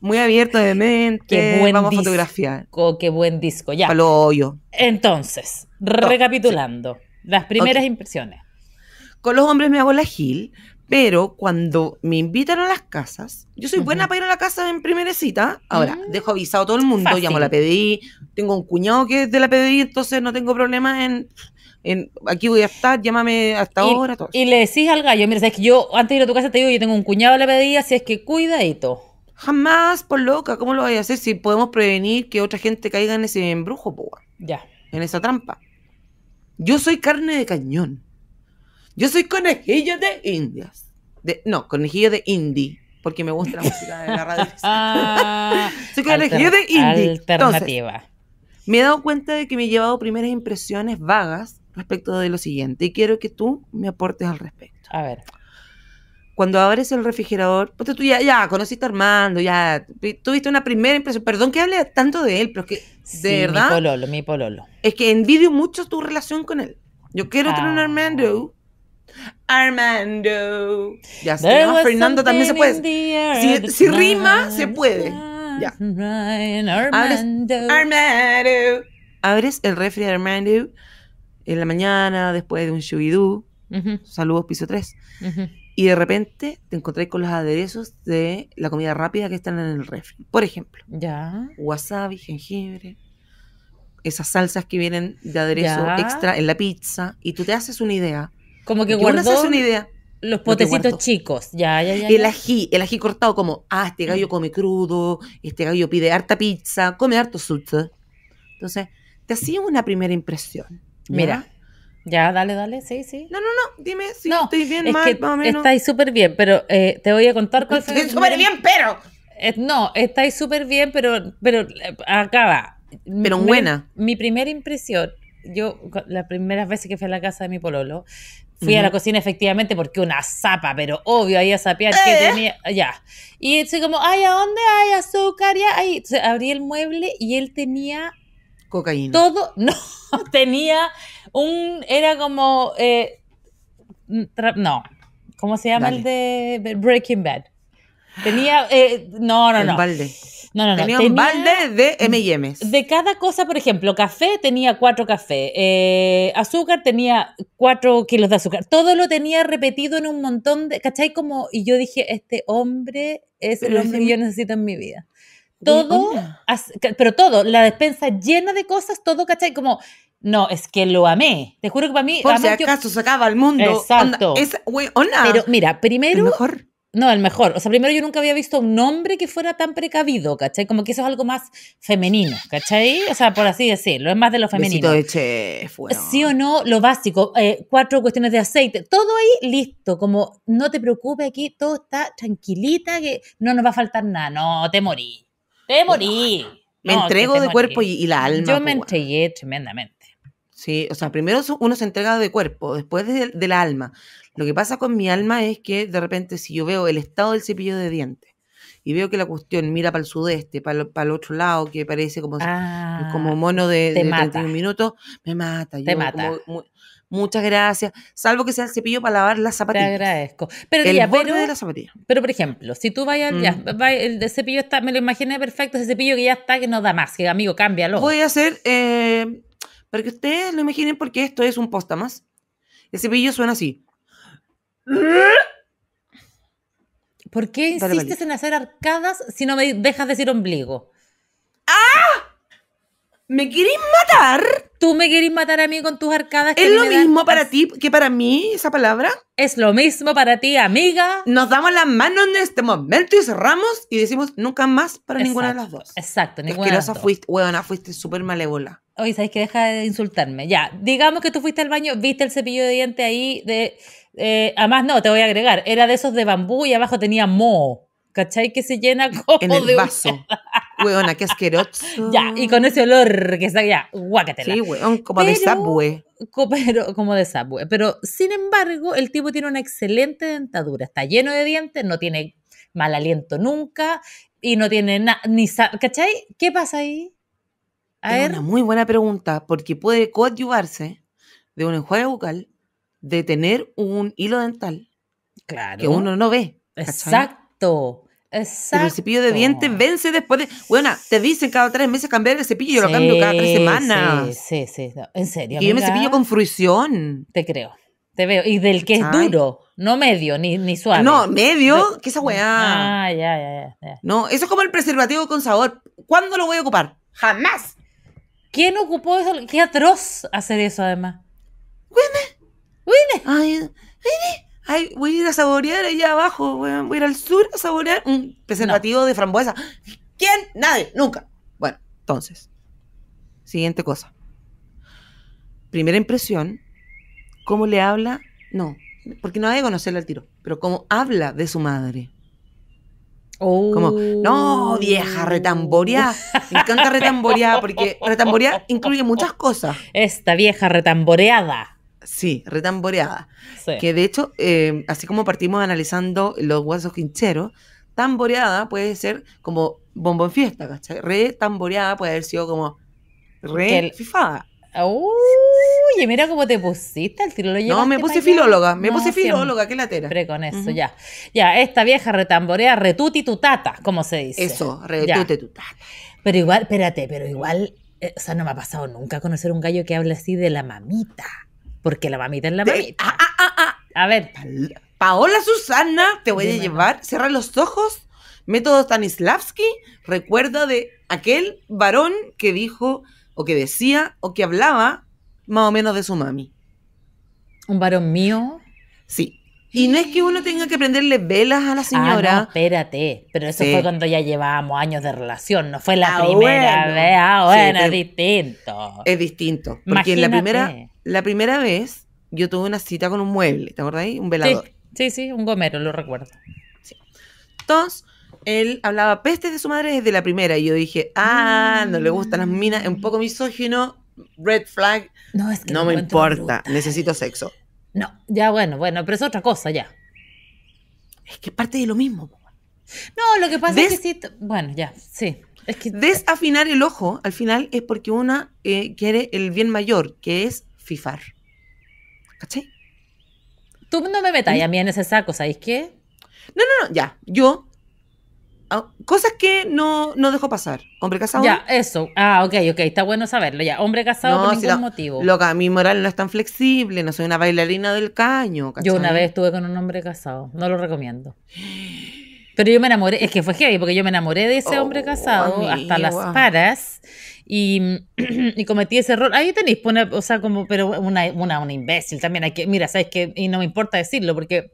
Muy abierto de mente. Qué buen Vamos a fotografiar. Qué buen disco, ya. lo hoyo. Entonces, oh, recapitulando, las primeras impresiones. Con los hombres me hago la gil, pero cuando me invitaron a las casas, yo soy buena para ir a la casa en primera cita. Ahora, mm. dejo avisado a todo el mundo, llamo la pedí tengo un cuñado que es de la PDI, entonces no tengo problema en, aquí voy a estar, llámame hasta ahora. y le decís al gallo, mira, sabes que yo antes de ir a tu casa te digo, yo tengo un cuñado de la PDI, así es que cuida cuidadito. Jamás, por loca, ¿cómo lo voy a hacer si podemos prevenir que otra gente caiga en ese embrujo, pues? Ya. En esa trampa. Yo soy carne de cañón. Yo soy conejillo de indias. De, no, conejillo de indie, porque me gusta la música de la radio. Ah, soy conejillo de indie. Alternativa. Me he dado cuenta de que me he llevado primeras impresiones vagas respecto de lo siguiente y quiero que tú me aportes al respecto. A ver. Cuando abres el refrigerador, pues tú ya, ya conociste a Armando, ya tuviste una primera impresión. Perdón que hable tanto de él, pero es que, de verdad. Mi pololo, mi pololo. Es que envidio mucho tu relación con él. Yo quiero tener un ah. Armando. Armando. Ya Fernando también se puede. Si, si rima, se puede. Ya. Abres, el refri de Armando en la mañana, después de un shubidú. Saludos, piso 3. Y de repente te encontráis con los aderezos de la comida rápida que están en el refri. Por ejemplo, ya. wasabi, jengibre, esas salsas que vienen de aderezo extra en la pizza. Y tú te haces una idea. Como que, guardó, haces una idea. Los potecitos chicos, ya, ya, ya. El ají, el ají cortado como, ah, este gallo mm. come crudo, este gallo pide harta pizza, come harto sushi. Entonces, te hacía una primera impresión. Mira. Ya, dale, dale, sí, sí. No, no, no, dime si estoy bien, mal, más Estáis súper bien, pero eh, te voy a contar cuál Estoy súper bien, pero. Eh, no, estáis súper bien, pero, pero eh, acaba. Pero buena. Mi primera impresión, yo, la primeras vez que fui a la casa de mi pololo, Fui a la cocina efectivamente porque una zapa, pero obvio, ahí a sapear que eh. tenía, ya. Y estoy como, ay, ¿a dónde hay azúcar? Ya, ahí. se abrí el mueble y él tenía... Cocaína. Todo, no, tenía un, era como, eh, no, ¿cómo se llama el de Breaking Bad? Tenía, eh, no, no, no. balde. No, no, Tenía, un balde de M&M's. De cada cosa, por ejemplo, café tenía cuatro cafés, eh, azúcar tenía cuatro kilos de azúcar. Todo lo tenía repetido en un montón de, ¿cachai? Como, y yo dije, este hombre es el hombre que yo necesito en mi vida. Todo, pero todo, la despensa llena de cosas, todo, ¿cachai? Como, no, es que lo amé. Te juro que para mí. Por si acaso sacaba al mundo. Exacto. es, Pero mira, primero. No, el mejor. O sea, primero yo nunca había visto un hombre que fuera tan precavido, ¿cachai? Como que eso es algo más femenino, ¿cachai? O sea, por así decirlo, es más de lo femenino. De chef, bueno. Sí o no, lo básico, eh, cuatro cuestiones de aceite, todo ahí listo, como no te preocupes aquí, todo está tranquilita, que no nos va a faltar nada, no, te morí, te morí. me entrego de cuerpo y, la alma. Yo me entregué tremendamente. Sí, o sea, primero uno se entrega de cuerpo, después de, la alma. Lo que pasa con mi alma es que de repente si yo veo el estado del cepillo de dientes y veo que la cuestión mira para el sudeste, para, el otro lado, que parece como, como ah, mono de, de 31 minutos, me mata. muchas gracias, salvo que sea el cepillo para lavar las zapatillas. Te agradezco. Pero, por ejemplo, si tú vayas, mm. el cepillo está, me lo imaginé perfecto, ese cepillo que ya está, que no da más, que amigo, cámbialo. Voy a hacer, eh, para que ustedes lo imaginen, porque esto es un posta más. El cepillo suena así. ¿Por qué insistes en hacer arcadas si no me dejas decir ombligo? ¡Ah! ¿Me querés matar? ¿Tú me querés matar a mí con tus arcadas? ¿Es lo mismo para ti que para mí esa palabra? Es lo mismo para ti, amiga. Nos damos las manos en este momento y cerramos y decimos nunca más para ninguna de las dos. Exacto, ninguna de las dos. fuiste, huevona, fuiste súper malévola. Oye, ¿sabes que Deja de insultarme. Ya, digamos que tú fuiste al baño, viste el cepillo de diente ahí de eh, además, no, te voy a agregar, era de esos de bambú y abajo tenía moho. ¿Cachai? Que se llena como en el vaso. Hueona, qué asqueroso. Ya, y con ese olor que está ya, guácatela. Sí, como de sabue. Pero, como de sabue. Pero, sin embargo, el tipo tiene una excelente dentadura. Está lleno de dientes, no tiene mal aliento nunca y no tiene nada, ni ¿Cachai? ¿Qué pasa ahí? es una muy buena pregunta, porque puede coadyuvarse de un enjuague bucal de tener un hilo dental claro. que uno no ve. Exacto. Exacto. el cepillo de dientes vence después de. Bueno, te dicen cada tres meses cambiar el cepillo, yo lo cambio cada tres semanas. Sí, sí, sí. en serio. Y yo me cepillo con fruición. Te creo. Te veo. Y del que es duro, no medio, ni, ni suave. No, medio, no. que esa weá. Ah, ya, ya, ya, No, eso es como el preservativo con sabor. ¿Cuándo lo voy a ocupar? ¡Jamás! ¿Quién ocupó eso? Qué atroz hacer eso, además. Bueno, Ay, ay, voy a ir a saborear allá abajo, voy a, ir al sur a saborear un preservativo de frambuesa. ¿Quién? Nadie, nunca. Bueno, entonces, siguiente cosa. Primera impresión, cómo le habla, no, porque no hay que conocerle al tiro, pero cómo habla de su madre. Oh. Como, no, vieja, oh. Retamboreada Me encanta retamborear porque retamboreada incluye muchas cosas. Esta vieja retamboreada. Sí, retamboreada. Que de hecho, eh, así como partimos analizando los huesos quincheros, tamboreada puede ser como bombo fiesta, ¿cachai? Re tamboreada puede haber sido como re fifada. Uy, mira cómo te pusiste el tiro. no, me puse filóloga, me puse filóloga, qué latera. Pero con eso, ya. Ya, esta vieja retamborea retuti tutata, como se dice. Eso, retuti Pero igual, espérate, pero igual, eh, o sea, no me ha pasado nunca conocer un gallo que habla así de la mamita porque la mamita en la mamita. Ah, ah, ah, a ver. Paola Susana, te voy a llevar. Cierra los ojos. Método Stanislavski. Recuerda de aquel varón que dijo, o que decía, o que hablaba más o menos de su mami. ¿Un varón mío? Sí. Y no es que uno tenga que prenderle velas a la señora. Ah, no, espérate. Pero eso fue cuando ya llevábamos años de relación. No fue la primera vez. Ah, bueno, es, distinto. Es distinto. Porque en la primera la primera vez yo tuve una cita con un mueble, ¿te ahí? Un velador. Sí, sí, un gomero, lo recuerdo. Entonces, él hablaba pestes de su madre desde la primera y yo dije, ah, no le gustan las minas, es un poco misógino, red flag. No, es que no me importa, necesito sexo. No, ya bueno, bueno, pero es otra cosa ya. Es que parte de lo mismo. No, lo que pasa es que sí, bueno, ya, sí. Es que... Desafinar el ojo al final es porque una eh, quiere el bien mayor, que es fifar. ¿Cachai? Tú no me metas ¿Mm? a mí en ese saco, ¿sabéis qué? No, no, no, ya. Yo. Ah, cosas que no, no dejo pasar. Hombre casado. Ya, eso. Ah, ok, ok. Está bueno saberlo. Ya, hombre casado por ningún motivo. Loca, mi moral no es tan flexible. No soy una bailarina del caño. ¿cachai? Yo una vez estuve con un hombre casado. No lo recomiendo. Pero yo me enamoré. Es que fue heavy porque yo me enamoré de ese oh, hombre casado hasta ah. las paras. Y, cometí ese error. Ahí tenéis, o sea, como, pero una, una, imbécil también. Hay que, mira, sabes que, y no me importa decirlo, porque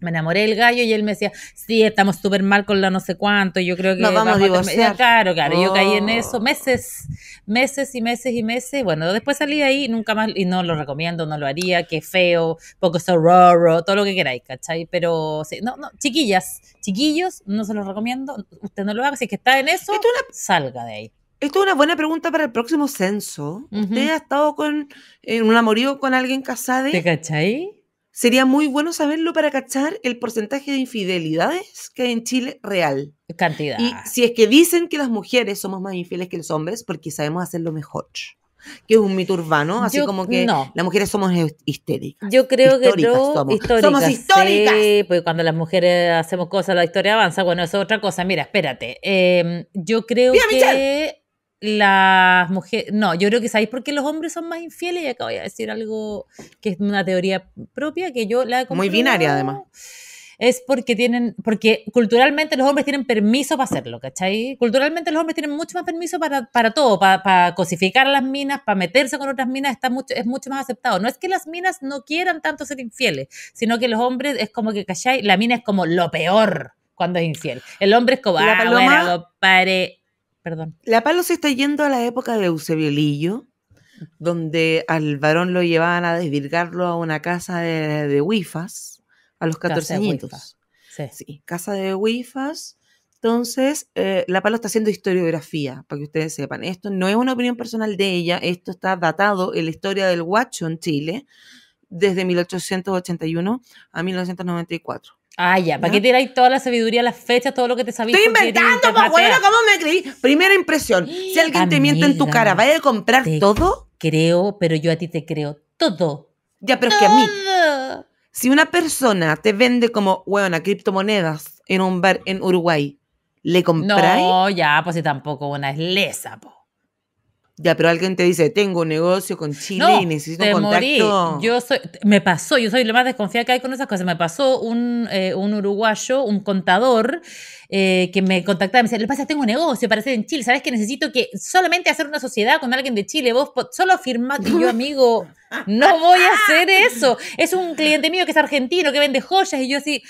me enamoré del gallo y él me decía, sí, estamos súper mal con la no sé cuánto, yo creo que Nos vamos, a Claro, claro, yo caí en eso oh. meses, meses y meses y meses. Bueno, después salí de ahí, nunca más, y no lo recomiendo, no lo haría, qué feo, poco sororo, todo lo que queráis, ¿cachai? Pero, no, no, chiquillas, chiquillos, no se los recomiendo, usted no lo haga, si es que está en eso, salga de ahí. Esto es una buena pregunta para el próximo censo. ¿Usted ha estado con, en un amorío con alguien casado? ¿Te cachai? Sería muy bueno saberlo para cachar el porcentaje de infidelidades que hay en Chile real. Cantidad. Y si es que dicen que las mujeres somos más infieles que los hombres porque sabemos hacerlo mejor. Que es un mito urbano, así como que las mujeres somos histéricas. Yo creo que Somos. Históricas, pues cuando las mujeres hacemos cosas, la historia avanza. Bueno, eso es otra cosa. Mira, espérate. Em, yo creo que las mujeres, no, yo creo que sabéis por qué los hombres son más infieles y acá voy a decir algo que es una teoría propia que yo la... Muy binaria además. Es porque tienen, porque culturalmente los hombres tienen permiso para hacerlo, ¿cachai? Culturalmente los hombres tienen mucho más permiso para, para todo, para, cosificar las minas, para meterse con otras minas, está mucho, es mucho más aceptado. No es que las minas no quieran tanto ser infieles, sino que los hombres es como que, ¿cachai? La mina es como lo peor cuando es infiel. El hombre es como, ah, pare la Palo se está yendo a la época de Eusebio Lillo, donde al varón lo llevaban a desvirgarlo a una casa de, de huifas a los 14 años, casa de huifas. Entonces, eh, La Palo está haciendo historiografía, para que ustedes sepan. Esto no es una opinión personal de ella, esto está datado en la historia del guacho en Chile desde 1881 a 1994. Ah, ya. ¿Para qué tiráis toda la sabiduría, las fechas, todo lo que te sabías? Estoy inventando, pa' ¿cómo me creí? Primera impresión. Si alguien te miente en tu cara, ¿vaya a comprar todo? Creo, pero yo a ti te creo todo. Ya, pero es que a mí. Si una persona te vende como, weón, a criptomonedas en un bar en Uruguay, ¿le compráis? No, ya, pues si tampoco una es lesa, po. Ya, pero alguien te dice, tengo un negocio con Chile y necesito te Morí. Yo soy, me pasó, yo soy lo más desconfiada que hay con esas cosas. Me pasó un, eh, uruguayo, un contador, eh, que me contactaba y me decía, le pasa tengo un negocio para hacer en Chile. ¿Sabes que necesito que solamente hacer una sociedad con alguien de Chile? Vos solo firmate, yo amigo, no voy a hacer eso. Es un cliente mío que es argentino, que vende joyas y yo así,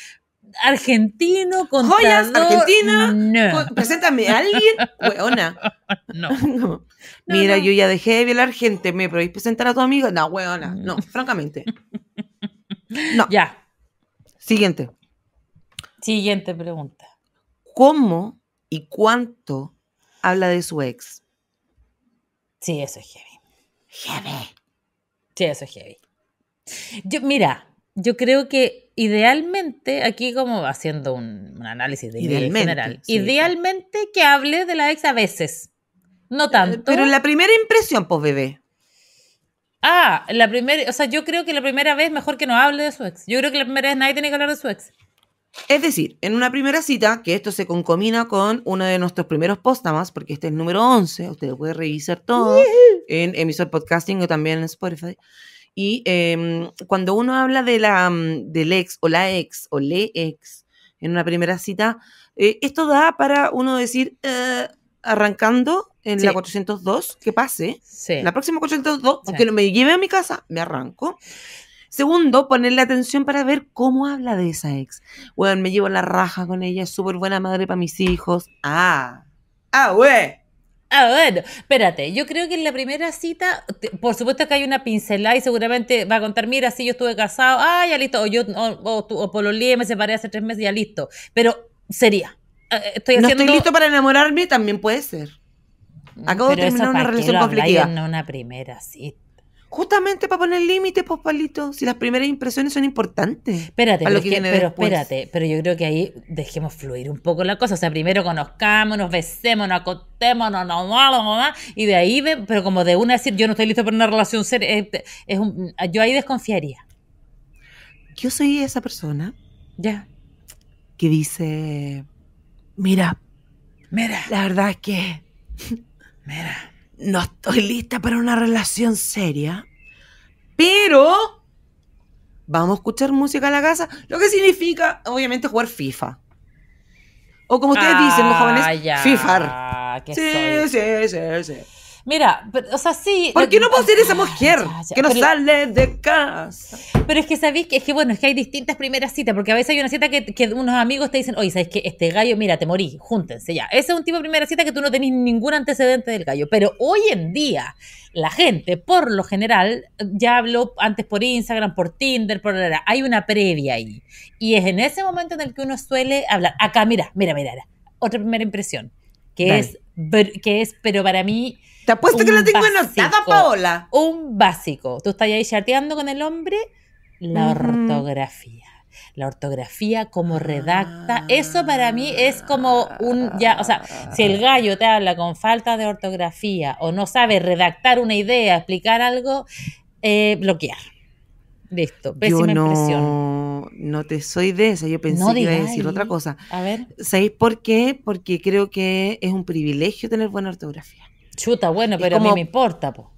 argentino con Joyas argentina. No. Preséntame a alguien, weona. No. Mira, yo ya dejé de violar gente. ¿Me podéis presentar a tu amigo? No, weona. Mm. No, francamente. No. Ya. Siguiente. Siguiente pregunta. ¿Cómo y cuánto habla de su ex? Sí, eso es heavy. Heavy. Sí, eso es heavy. Yo, mira, yo creo que idealmente, aquí como haciendo un, análisis de idealmente, general, idealmente que hable de la ex a veces, no eh, tanto. Pero la primera impresión, pues bebé. Ah, la primera, o sea, yo creo que la primera vez mejor que no hable de su ex. Yo creo que la primera vez nadie tiene que hablar de su ex. Es decir, en una primera cita, que esto se concomina con uno de nuestros primeros póstamas, porque este es el número 11, usted puede revisar todo en Emisor Podcasting o también en Spotify. Y em, cuando uno habla de la, mm, del ex o la ex o le ex en una primera cita, eh, esto da para uno decir, eh, arrancando en la 402, que pase. La próxima 402, aunque no me lleve a mi casa, me arranco. Segundo, ponerle atención para ver cómo habla de esa ex. Bueno, me llevo la raja con ella, es súper buena madre para mis hijos. Ah, ah, güey. Ah, bueno, espérate, yo creo que en la primera cita, por supuesto que hay una pincelada y seguramente va a contar, mira, sí, yo estuve casado, ah, ya listo, o yo, o, o, o líos me separé hace tres meses, ya listo, pero sería. Eh, eh, estoy haciendo... No estoy listo para enamorarme, también puede ser. Acabo de terminar una relación conflictiva. En una primera cita. Justamente para poner límites, pues, palitos. si las primeras impresiones son importantes. Espérate, pero, yo creo que ahí dejemos fluir un poco la cosa. O sea, primero conozcamos, nos besemos, nos acostemos, nos, y de ahí, pero como de una decir, yo no estoy listo para una relación seria, es, yo ahí desconfiaría. Yo soy esa persona. Ya. Que dice, mira, mira, la verdad es que, mira no estoy lista para una relación seria, pero vamos a escuchar música a la casa, lo que significa, obviamente, jugar FIFA. O como ustedes dicen, los jóvenes, ah, FIFA. sí, sí, sí, sí. Mira, o sea, sí. ¿Por qué no puedo ser esa mujer que no sale de casa? Pero es que sabéis que es que bueno, es que hay distintas primeras citas, porque a veces hay una cita que, unos amigos te dicen, oye, sabes que este gallo, mira, te morí, júntense ya. Ese es un tipo de primera cita que tú no tenés ningún antecedente del gallo. Pero hoy en día, la gente, por lo general, ya habló antes por Instagram, por Tinder, por la, hay una previa ahí. Y es en ese momento en el que uno suele hablar. Acá, mira, mira, mira, otra primera impresión, que es, que es, pero para mí te apuesto que la tengo básico, Paola. Un básico. Tú estás ahí chateando con el hombre, la ortografía. La ortografía, como redacta, eso para mí es como un ya, o sea, si el gallo te habla con falta de ortografía o no sabe redactar una idea, explicar algo, eh, bloquear. Listo, pésima yo no, impresión. No te soy de esa, yo pensé que iba a decir otra cosa. A ver. ¿Sabéis por qué? Porque creo que es un privilegio tener buena ortografía. Chuta, bueno, pero a mí me importa, po.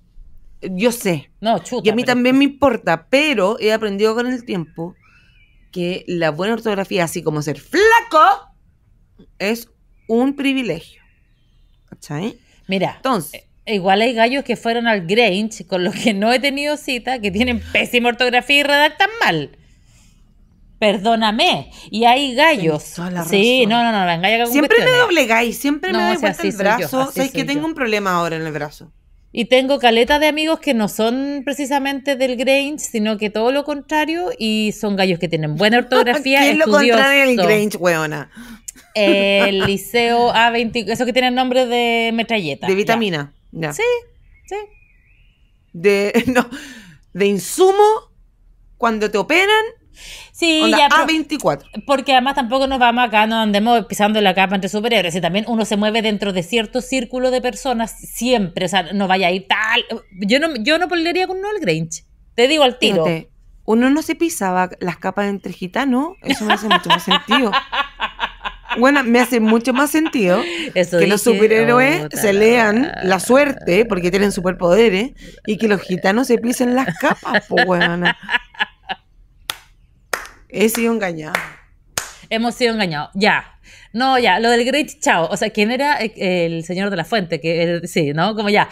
Yo sé. No, chuta. Y a mí también me importa, pero he aprendido con el tiempo que la buena ortografía, así como ser flaco, es un privilegio. ¿Cachai? Mira. Entonces. Eh, igual hay gallos que fueron al Grange, con los que no he tenido cita, que tienen pésima ortografía y redactan mal. Perdóname. Y hay gallos. Sí, no, no, no, la que Siempre me doblegáis, siempre me doy vuelta el brazo. es que tengo un problema ahora en el brazo. Y tengo caleta de amigos que no son precisamente del Grange, sino que todo lo contrario y son gallos que tienen buena ortografía. ¿Quién es lo contrario del Grange, weona? El liceo A20, eso que tiene el nombre de metralleta. De vitamina. Sí, sí. De, no, de insumo cuando te operan a24. Porque además tampoco nos vamos acá, no andemos pisando la capa entre superhéroes. Y también uno se mueve dentro de cierto círculo de personas siempre. O sea, no vaya a ir tal. Yo no, yo no pelearía con Noel Grinch Te digo al tiro. uno no se pisaba las capas entre gitanos. Eso me hace mucho más sentido. Bueno, me hace mucho más sentido que los superhéroes oh, se lean la suerte porque tienen superpoderes y que los gitanos se pisen las capas, pues, He sido engañado. Hemos sido engañados. Ya. No, ya, lo del Great Chao. O sea, ¿quién era eh, el señor de la fuente? Que, eh, sí, ¿no? Como ya.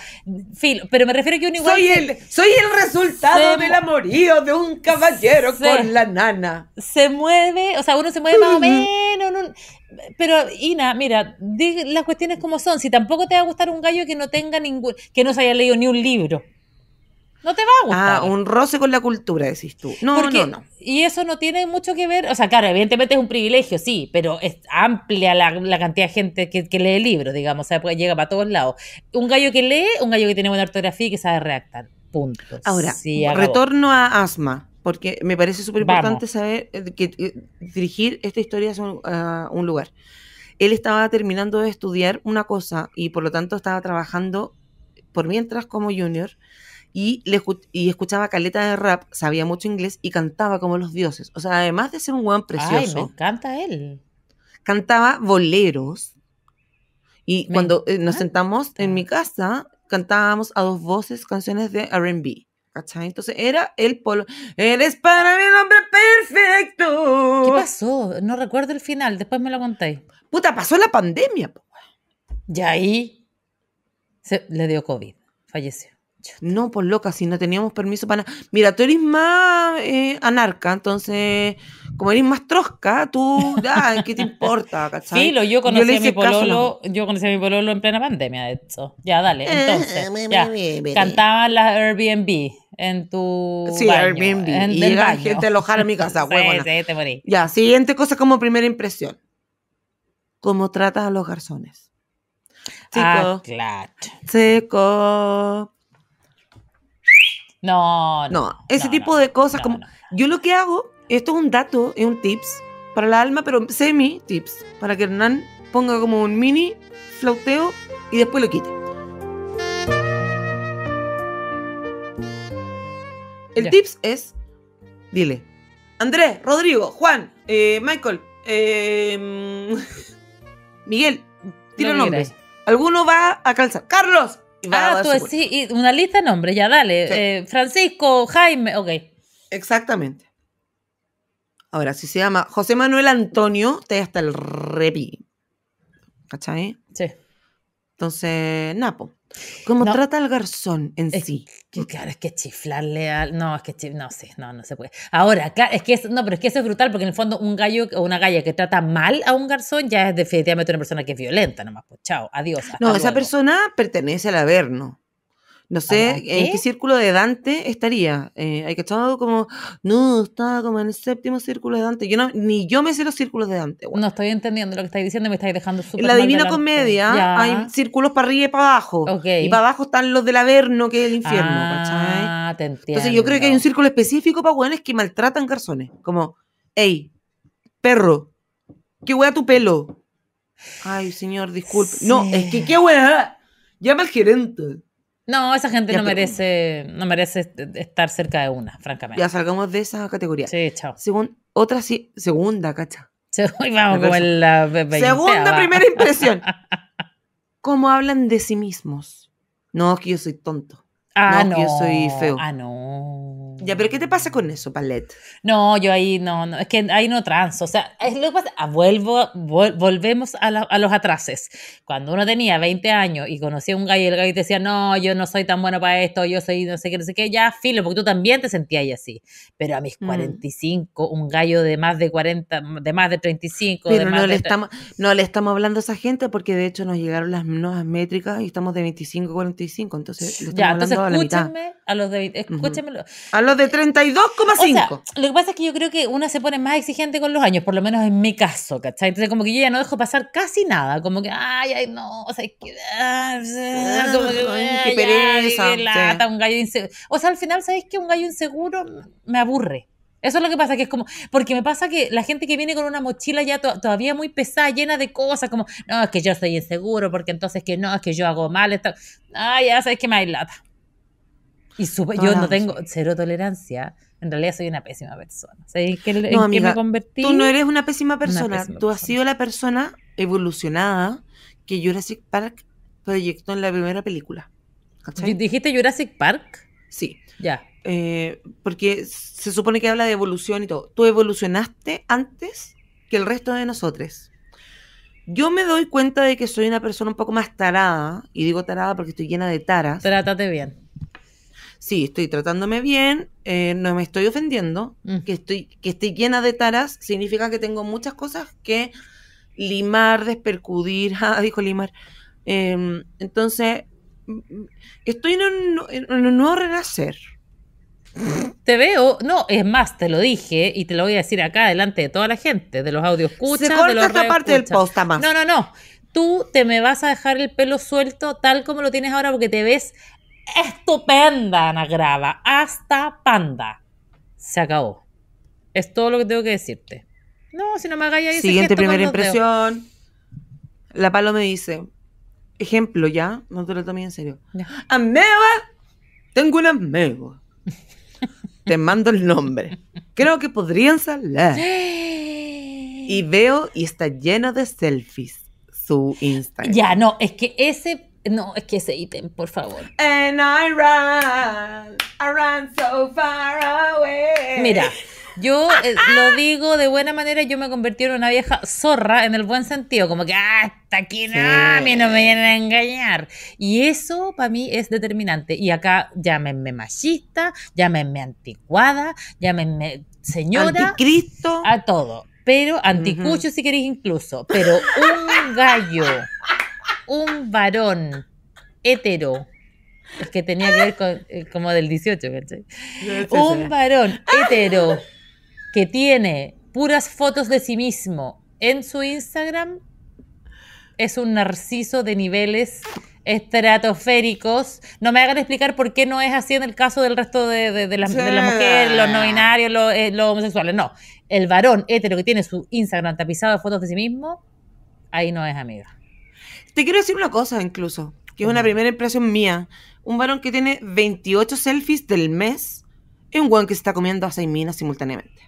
Phil. Pero me refiero a que un igual. Soy el, soy el resultado del amorío de un caballero con la nana. Se mueve, o sea, uno se mueve más o menos. pero, Ina, mira, di las cuestiones como son. Si tampoco te va a gustar un gallo que no tenga ningún. que no se haya leído ni un libro no te va a gustar. Ah, un roce con la cultura, decís tú. No, no, no. Y eso no tiene mucho que ver, o sea, claro, evidentemente es un privilegio, sí, pero es amplia la, cantidad de gente que, que, lee libros, digamos, o sea, pues, llega para todos lados. Un gallo que lee, un gallo que tiene buena ortografía y que sabe reactar. Punto. Ahora, sí, retorno a asma porque me parece súper importante saber que, eh, dirigir esta historia es un, lugar. Él estaba terminando de estudiar una cosa y por lo tanto estaba trabajando por mientras como junior y, escuchaba caleta de rap, sabía mucho inglés y cantaba como los dioses. O sea, además de ser un weón precioso. Ay, me encanta él. Cantaba boleros. Y cuando eh, nos sentamos en mi casa, cantábamos a dos voces canciones de RB. ¿Cachai? Entonces era el polo. Eres para mí nombre hombre perfecto. ¿Qué pasó? No recuerdo el final, después me lo contáis. Puta, pasó la pandemia. Y ahí se, le dio COVID, falleció. No, por pues, loca, si no teníamos permiso para nada. Mira, tú eres más eh, anarca, entonces, como eres más trosca, tú, ya, ¿qué te importa? ¿cachai? Sí, yo conocí a mi pololo, yo conocí a mi pololo en plena pandemia, de hecho. Ya, dale, eh, entonces. Cantaba ya. Cantaban las Airbnb en tu sí, Airbnb. y la gente a alojar a mi casa, huevona. Sí, sí, te morí. Ya, siguiente cosa como primera impresión. ¿Cómo tratas a los garzones? Ah, Chico. Chico. No, no. ese tipo de cosas como... Yo lo que hago, esto es un dato, es un tips para la alma, pero semi tips, para que Hernán ponga como un mini flauteo y después lo quite. El tips es, dile, Andrés, Rodrigo, Juan, eh, Michael, eh, Miguel, tira nombres. Alguno va a calzar. Carlos, ah, sí, una lista de nombres, ya dale. Eh, Francisco, Jaime, ok. Exactamente. Ahora, si se llama José Manuel Antonio, te hasta el repi. ¿Cachai? Sí. Entonces, Napo. ¿Cómo trata al garzón en sí. claro, es que chiflarle al. No, es que chif, no sé, sí, no, no se puede. Ahora, claro, es que no, pero es que eso es brutal porque en el fondo un gallo o una galla que trata mal a un garzón ya es definitivamente una persona que es violenta, nomás, pues chao, adiós. No, esa persona pertenece al Averno. No sé en qué círculo de Dante estaría. Eh, hay que estar como, no, estaba como en el séptimo círculo de Dante. Yo ni yo me sé los círculos de Dante. No estoy entendiendo lo que estáis diciendo, me estáis dejando súper. En la Divina Comedia hay círculos para arriba y para abajo. Y para abajo están los del Averno, que es el infierno, ah, Te entiendo. Entonces yo creo que hay un círculo específico para hueones que maltratan garzones. Como, hey, perro, qué hueá tu pelo. Ay, señor, disculpe. No, es que qué hueá. Llama al gerente. No, esa gente no merece no merece estar cerca de una, francamente. Ya salgamos de esa categoría. Sí, chao. Según, otra sí. segunda, cacha. Segunda primera impresión. ¿Cómo hablan de sí mismos? No, que yo soy tonto. Ah, no, que yo soy feo. Ah, no. Ya, pero ¿qué te pasa con eso, Palet? No, yo ahí no, no, es que ahí no transo. O sea, es lo que pasa. Ah, vuelvo, volvemos a, a, los atrases. Cuando uno tenía 20 años y conocía un gallo y el gallo te decía, no, yo no soy tan bueno para esto, yo soy no sé qué, no sé qué, ya, filo, porque tú también te sentías ahí así. Pero a mis 45, mm. un gallo de más de 40, de más de 35. de más no, le estamos, no le estamos hablando a esa gente porque de hecho nos llegaron las nuevas métricas y estamos de 25 a 45. Entonces, lo estamos ya, entonces hablando a la a los de. escúchame los de 32,5. O sea, lo que pasa es que yo creo que uno se pone más exigente con los años, por lo menos en mi caso, ¿cachai? Entonces, como que yo ya no dejo pasar casi nada. Como que, ay, ay, no, o sea, que, ah, ah, que, ay, qué pereza. un gallo inseguro. O sea, al final, ¿sabéis que un gallo inseguro me aburre? Eso es lo que pasa, que es como, porque me pasa que la gente que viene con una mochila ya todavía muy pesada, llena de cosas, como, no, es que yo soy inseguro, porque entonces que no, es que yo hago mal, esto, ay, ya sabes que me hay y yo no tengo cero tolerancia. En realidad soy una pésima persona. no, me convertí? Tú no eres una pésima persona. tú has sido la persona evolucionada que Jurassic Park proyectó en la primera película. ¿Dijiste Jurassic Park? Sí. Ya. Eh, porque se supone que habla de evolución y todo. Tú evolucionaste antes que el resto de nosotros. Yo me doy cuenta de que soy una persona un poco más tarada, y digo tarada porque estoy llena de taras. Trátate bien sí, estoy tratándome bien, eh, no me estoy ofendiendo, mm. que, estoy, que estoy llena de taras, significa que tengo muchas cosas que limar, despercudir, ah, dijo limar. Em, entonces, estoy en un, nuevo renacer. Te veo, no, es más, te lo dije y te lo voy a decir acá delante de toda la gente, de los audios Se corta esta parte del post, más. No, no, no. Tú te me vas a dejar el pelo suelto tal como lo tienes ahora porque te ves Estupenda, Grava! Hasta panda. Se acabó. Es todo lo que tengo que decirte. No, si no me hagáis ahí. Siguiente primera impresión. La palo me dice. Ejemplo, ya. No te lo tomé en serio. Ameba. Tengo un amigo. te mando el nombre. Creo que podrían salir. Y veo y está lleno de selfies su Instagram. Ya, no, es que ese no, es que ese ítem, por favor. And I I so far away. Mira, yo ah, eh, lo ah. digo de buena manera, yo me convertí en una vieja zorra en el buen sentido, como que ah, hasta aquí no, no me vienen a engañar. Y eso para mí es determinante. Y acá llámenme machista, llámenme anticuada, llámenme señora. Anticristo. A todo. Pero anticucho si queréis incluso. Pero un gallo un varón hetero. Es que tenía que ver con, eh, como del 18, un varón hetero que tiene puras fotos de sí mismo en su Instagram es un narciso de niveles estratosféricos. No me hagan explicar por qué no es así en el caso del resto de, las, mujeres, los no binarios, eh, los, homosexuales. No, el varón hetero que tiene su Instagram tapizado de fotos de sí mismo, ahí no es amiga. Te quiero decir una cosa incluso, que es una primera impresión mía. Un varón que tiene 28 selfies del mes es un weón que se está comiendo a seis minas simultáneamente.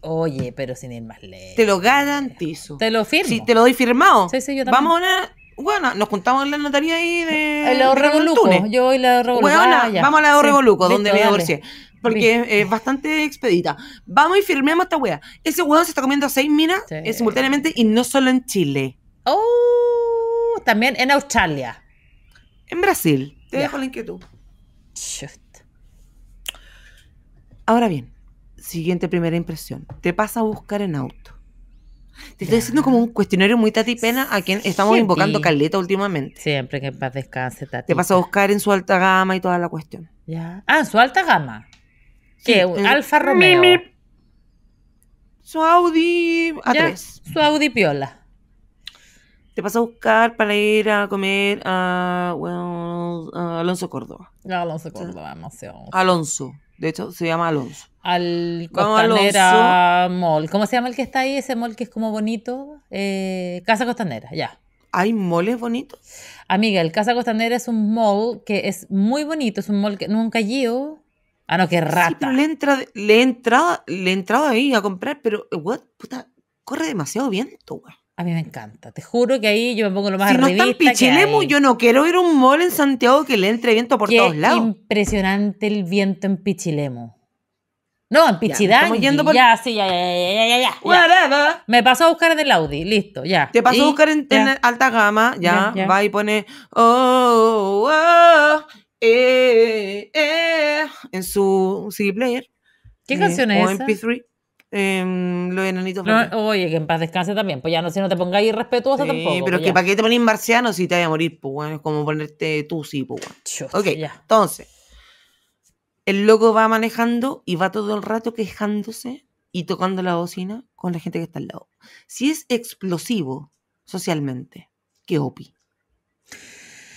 Oye, pero sin ir más lejos. Te lo garantizo. Te lo firmo. Sí, te lo doy firmado. Sí, sí, yo también. Vamos a una... Bueno, nos juntamos en la notaría ahí de... El revoluco. Yo voy a la Bueno, ah, vamos a la donde me divorcié. Porque es bastante expedita. Vamos y firmemos esta wea. Ese weón se está comiendo a seis minas simultáneamente y no solo en Chile. ¡Oh! también en Australia. En Brasil. Te dejo la inquietud. Ahora bien, siguiente primera impresión. Te pasa a buscar en auto. Te estoy haciendo como un cuestionario muy tati pena a quien estamos invocando Caleta últimamente. Siempre que paz descanse, tati. Te pasa a buscar en su alta gama y toda la cuestión. Ya. Ah, su alta gama. ¿Qué? Alfa Romeo. Su Audi A3. su Audi Piola te pasa a buscar para ir a comer a, bueno a Alonso Córdoba. No, Alonso Córdoba, demasiado. Alonso, de hecho se llama Alonso. Al Costanera Mall. ¿Cómo se llama el que está ahí? Ese mall que es como bonito. Eh, Casa Costanera, ya. ¿Hay moles bonitos? Amiga, el Casa Costanera es un mall que es muy bonito, es un mall que nunca llevo. Ah, no, que rata. le entra, le le ahí a comprar, pero, eh, what, puta, corre demasiado viento, güey. A mí me encanta. Te juro que ahí yo me pongo lo más Si no está en Pichilemu, yo no quiero ir a un mall en Santiago que le entre viento por todos lados. impresionante el viento en Pichilemu. No, en Pichidangui. Ya, por... ya, sí, ya, ya, ya, ya, ya, ya. Me paso a buscar en el Audi, listo, ya. Te paso a buscar en, alta gama, ya, va y pone oh, oh, eh, eh en su CD player. ¿Qué eh, canción es o MP3 eh, em, los enanitos Oye, que en paz descanse también. Pues ya no, si no te pongas irrespetuosa tampoco. pero pues que ¿para qué te pones marciano si te vas a morir? Pues bueno, es como ponerte tú sí, pues ok, entonces. El loco va manejando y va todo el rato quejándose y tocando la bocina con la gente que está al lado. Si es explosivo socialmente, qué opi.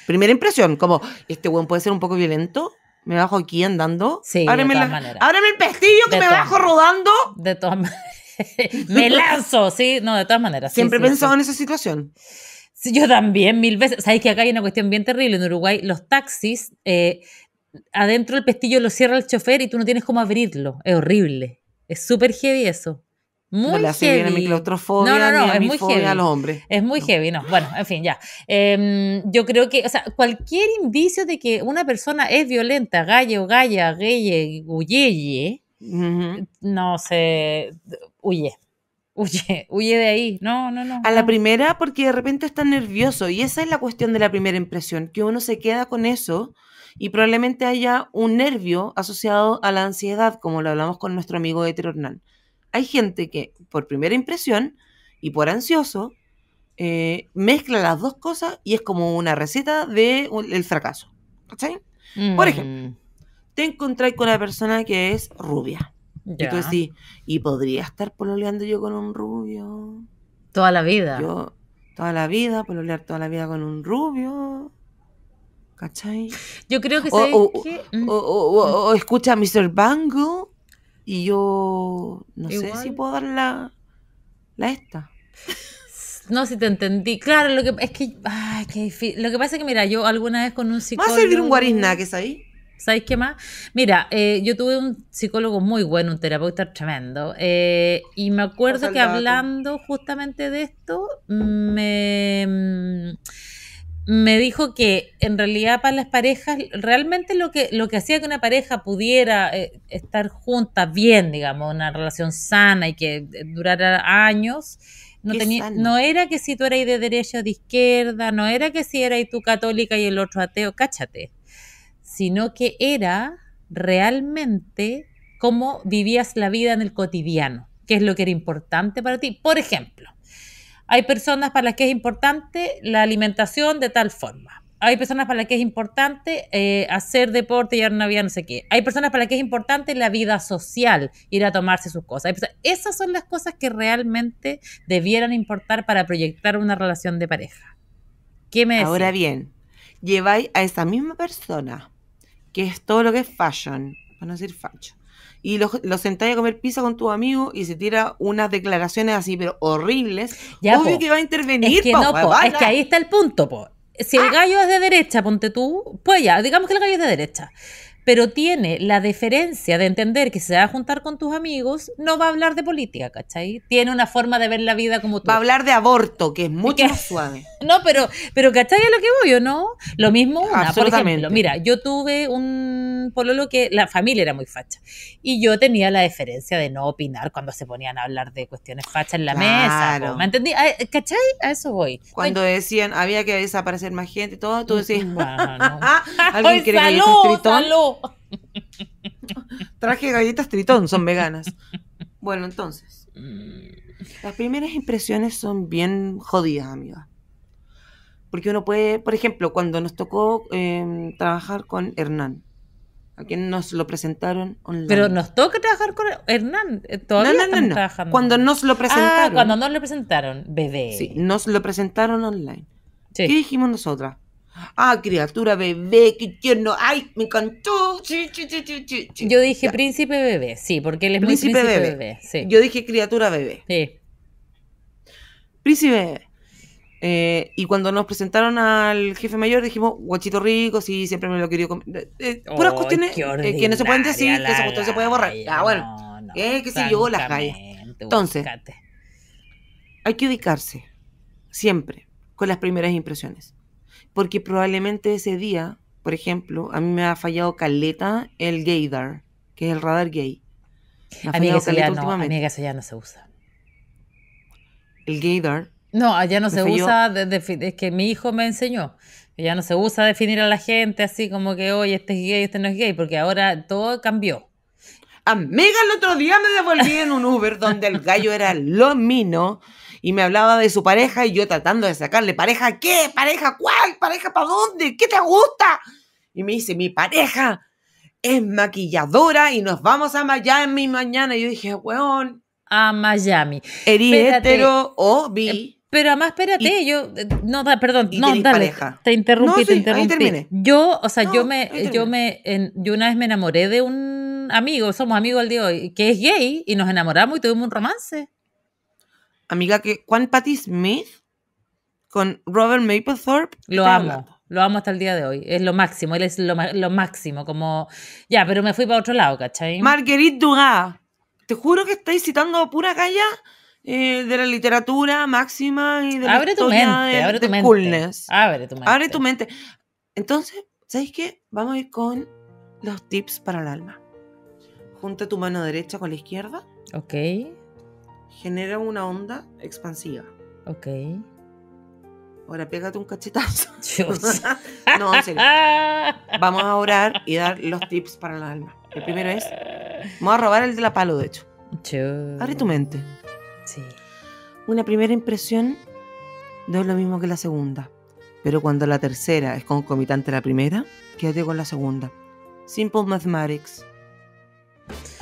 Primera impresión, como este weón puede ser un poco violento, me bajo aquí andando. Sí, de todas maneras. ábreme el pestillo que me bajo rodando. De todas maneras. me lanzo, sí, no, de todas maneras. Siempre sí, he en esa situación. Sí, yo también, mil veces. Sabes que acá hay una cuestión bien terrible. En Uruguay, los taxis, eh, adentro el pestillo lo cierra el chofer y tú no tienes cómo abrirlo. Es horrible. Es súper heavy eso. Muy heavy. no, no, no, es muy heavy. A los hombres. Es muy heavy, no. Bueno, en fin, ya. Em, yo creo que, o sea, cualquier indicio de que una persona es violenta, galle o galla, galle, no se huye. Huye, huye de ahí. No, no, no. A la primera, porque de repente está nervioso. Y esa es la cuestión de la primera impresión, que uno se queda con eso y probablemente haya un nervio asociado a la ansiedad, como lo hablamos con nuestro amigo Heteronal hay gente que por primera impresión y por ansioso eh, mezcla las dos cosas y es como una receta del fracaso. ¿Cachai? Por mm. ejemplo, te encontrás con una persona que es rubia. Y tú decís, ¿y podría estar pololeando yo con un rubio? Toda la vida. Yo, toda la vida, pololear toda la vida con un rubio. ¿Cachai? Yo creo que o, mm. escucha a Mr. Bango y yo no sé si puedo dar la, esta. No, si te entendí. Claro, lo que es que, Lo que pasa es que, mira, yo alguna vez con un psicólogo. va a servir un guarisna que es ahí? ¿Sabéis qué más? Mira, eh, yo tuve un psicólogo muy bueno, un terapeuta tremendo, eh, y me acuerdo que hablando justamente de esto, me, mm, me dijo que en realidad para las parejas, realmente lo que, lo que hacía que una pareja pudiera eh, estar junta bien, digamos, una relación sana y que eh, durara años, no, tenía, no era que si tú eras de derecha o de izquierda, no era que si eras tú católica y el otro ateo, cáchate, sino que era realmente cómo vivías la vida en el cotidiano, que es lo que era importante para ti. Por ejemplo, hay personas para las que es importante la alimentación de tal forma. Hay personas para las que es importante eh, hacer deporte y una vida no sé qué. Hay personas para las que es importante la vida social, ir a tomarse sus cosas. Esas son las cosas que realmente debieran importar para proyectar una relación de pareja. ¿Qué me decís? Ahora bien, lleváis a esa misma persona, que es todo lo que es fashion, para no decir fashion, y los lo sentáis a comer pizza con tu amigo y se tira unas declaraciones así, pero horribles, obvio que va a intervenir. Es que ahí está el punto, po. Si el ah. gallo es de derecha, ponte tú, pues ya, digamos que el gallo es de derecha pero tiene la deferencia de entender que se va a juntar con tus amigos, no va a hablar de política, ¿cachai? Tiene una forma de ver la vida como tú. Va a hablar de aborto, que es mucho más suave. No, pero, pero ¿cachai a lo que voy o no? Lo mismo una, Mira, yo tuve un pololo que la familia era muy facha y yo tenía la deferencia de no opinar cuando se ponían a hablar de cuestiones fachas en la claro. mesa. ¿Me entendí? Ah, eh, ¿Cachai? A eso voy. Cuando decían había que desaparecer más gente y todo, tú decías, Traje galletas tritón, son veganas. Bueno, entonces. Mm. Las primeras impresiones son bien jodidas, amiga. Porque uno puede, por ejemplo, cuando nos tocó em, trabajar con Hernán, a quien nos lo presentaron online. Pero nos toca trabajar con Hernán, eh, todavía no, no, no, Cuando nos lo ah, presentaron. cuando nos lo presentaron, bebé. Sí, nos lo presentaron online. ¿Qué dijimos nosotras? Ah, criatura bebé, qué tierno. Ay, me encantó. Yo dije príncipe bebé, sí, porque él es príncipe, muy príncipe bebé. Yo dije criatura bebé. Sí. Príncipe bebé. Eh, y cuando nos presentaron al jefe mayor dijimos, guachito rico, sí, siempre me lo quería comer. puras cuestiones eh, que no se pueden decir, que esa se puede borrar. Ah, bueno. que se llevó las calles. Entonces, hay que ubicarse siempre con las primeras impresiones. Porque probablemente ese día, por ejemplo, a mí me ha fallado caleta el gaydar, que es el radar gay. amiga, eso ya no, se usa. El gaydar. No, ya no se usa, es que mi hijo me enseñó. Ya no se usa definir a la gente así como que, oye, este es gay, este no es gay, porque ahora todo cambió. Amiga, el otro día me devolví en un Uber donde el gallo era lo mino y me hablaba de su pareja y yo tratando de sacarle, ¿pareja qué? ¿Pareja cuál? ¿Pareja para dónde? ¿Qué te gusta? Y me dice, mi pareja es maquilladora y nos vamos a Miami mañana. Y yo dije, weón. A Miami. hetero o eh, bi? Pero además, espérate, yo. Eh, no, perdón, no, Pareja. Te interrumpí, te interrumpí. yo, o sea, yo me. Eh, yo me yo una vez me enamoré de un amigo, somos amigos al día de hoy, que es gay y nos enamoramos y tuvimos un romance. Amiga, que Juan Patty Smith con Robert Mapplethorpe. Lo amo. Lo amo hasta el día de hoy. Es lo máximo. Él es lo, máximo. Como. Ya, pero me fui para otro lado, ¿cachai? Marguerite Dugas. Te juro que estáis citando pura calla eh, de la literatura máxima y de abre tu mente, abre, coolness. abre tu mente. Abre tu mente. Entonces, ¿sabéis qué? Vamos a ir con los tips para el alma. Junta tu mano derecha con la izquierda. Ok genera una onda expansiva. Ok. Ahora pégate un cachetazo. no, Vamos a orar y dar los tips para la alma. El primero es, vamos a robar el de la palo, de hecho. Dios. Abre tu mente. Sí. Una primera impresión no es lo mismo que la segunda. Pero cuando la tercera es concomitante a la primera, quédate con la segunda. Simple Mathematics.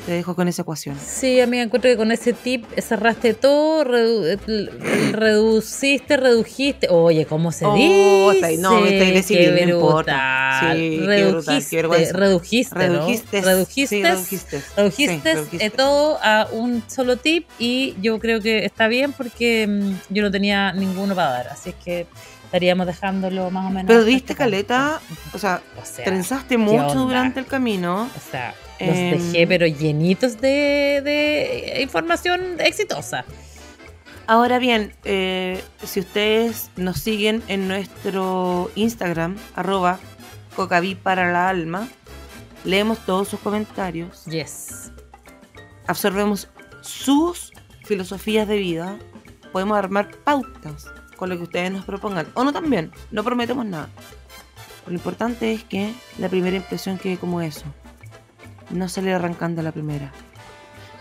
Te dejo con esa ecuación. Sí, amiga, encuentro que con ese tip cerraste todo, reduciste, redujiste. Oye, ¿cómo se oh, dice? No, está estáis no importa. Sí, redujiste, redujiste, redujiste, redujiste, eh, redujiste, redujiste, todo a un solo tip y yo creo que está bien porque mm, yo no tenía ninguno para dar, así es que estaríamos dejándolo más o menos. Pero este diste caleta, o sea, o sea, trenzaste mucho durante el camino. O sea, los dejé, em, pero llenitos de, información exitosa. Ahora bien, eh, si ustedes nos siguen en nuestro Instagram, arroba cocaví para la alma, leemos todos sus comentarios. Yes. Absorbemos sus filosofías de vida. Podemos armar pautas con lo que ustedes nos propongan. O no también, no prometemos nada. Lo importante es que la primera impresión quede como eso no salir arrancando la primera.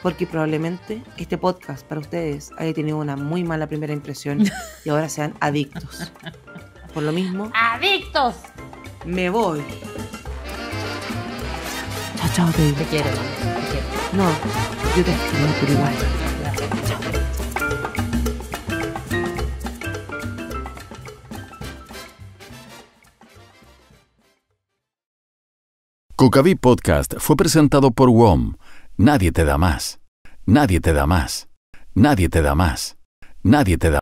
Porque probablemente este podcast para ustedes haya tenido una muy mala primera impresión y ahora sean adictos. Por lo mismo. ¡Adictos! Me voy. Chao, chao, Te quiero, No, yo te quiero, igual. Gracias. Cucaví Podcast fue presentado por WOM. Nadie te da más. Nadie te da más. Nadie te da más. Nadie te da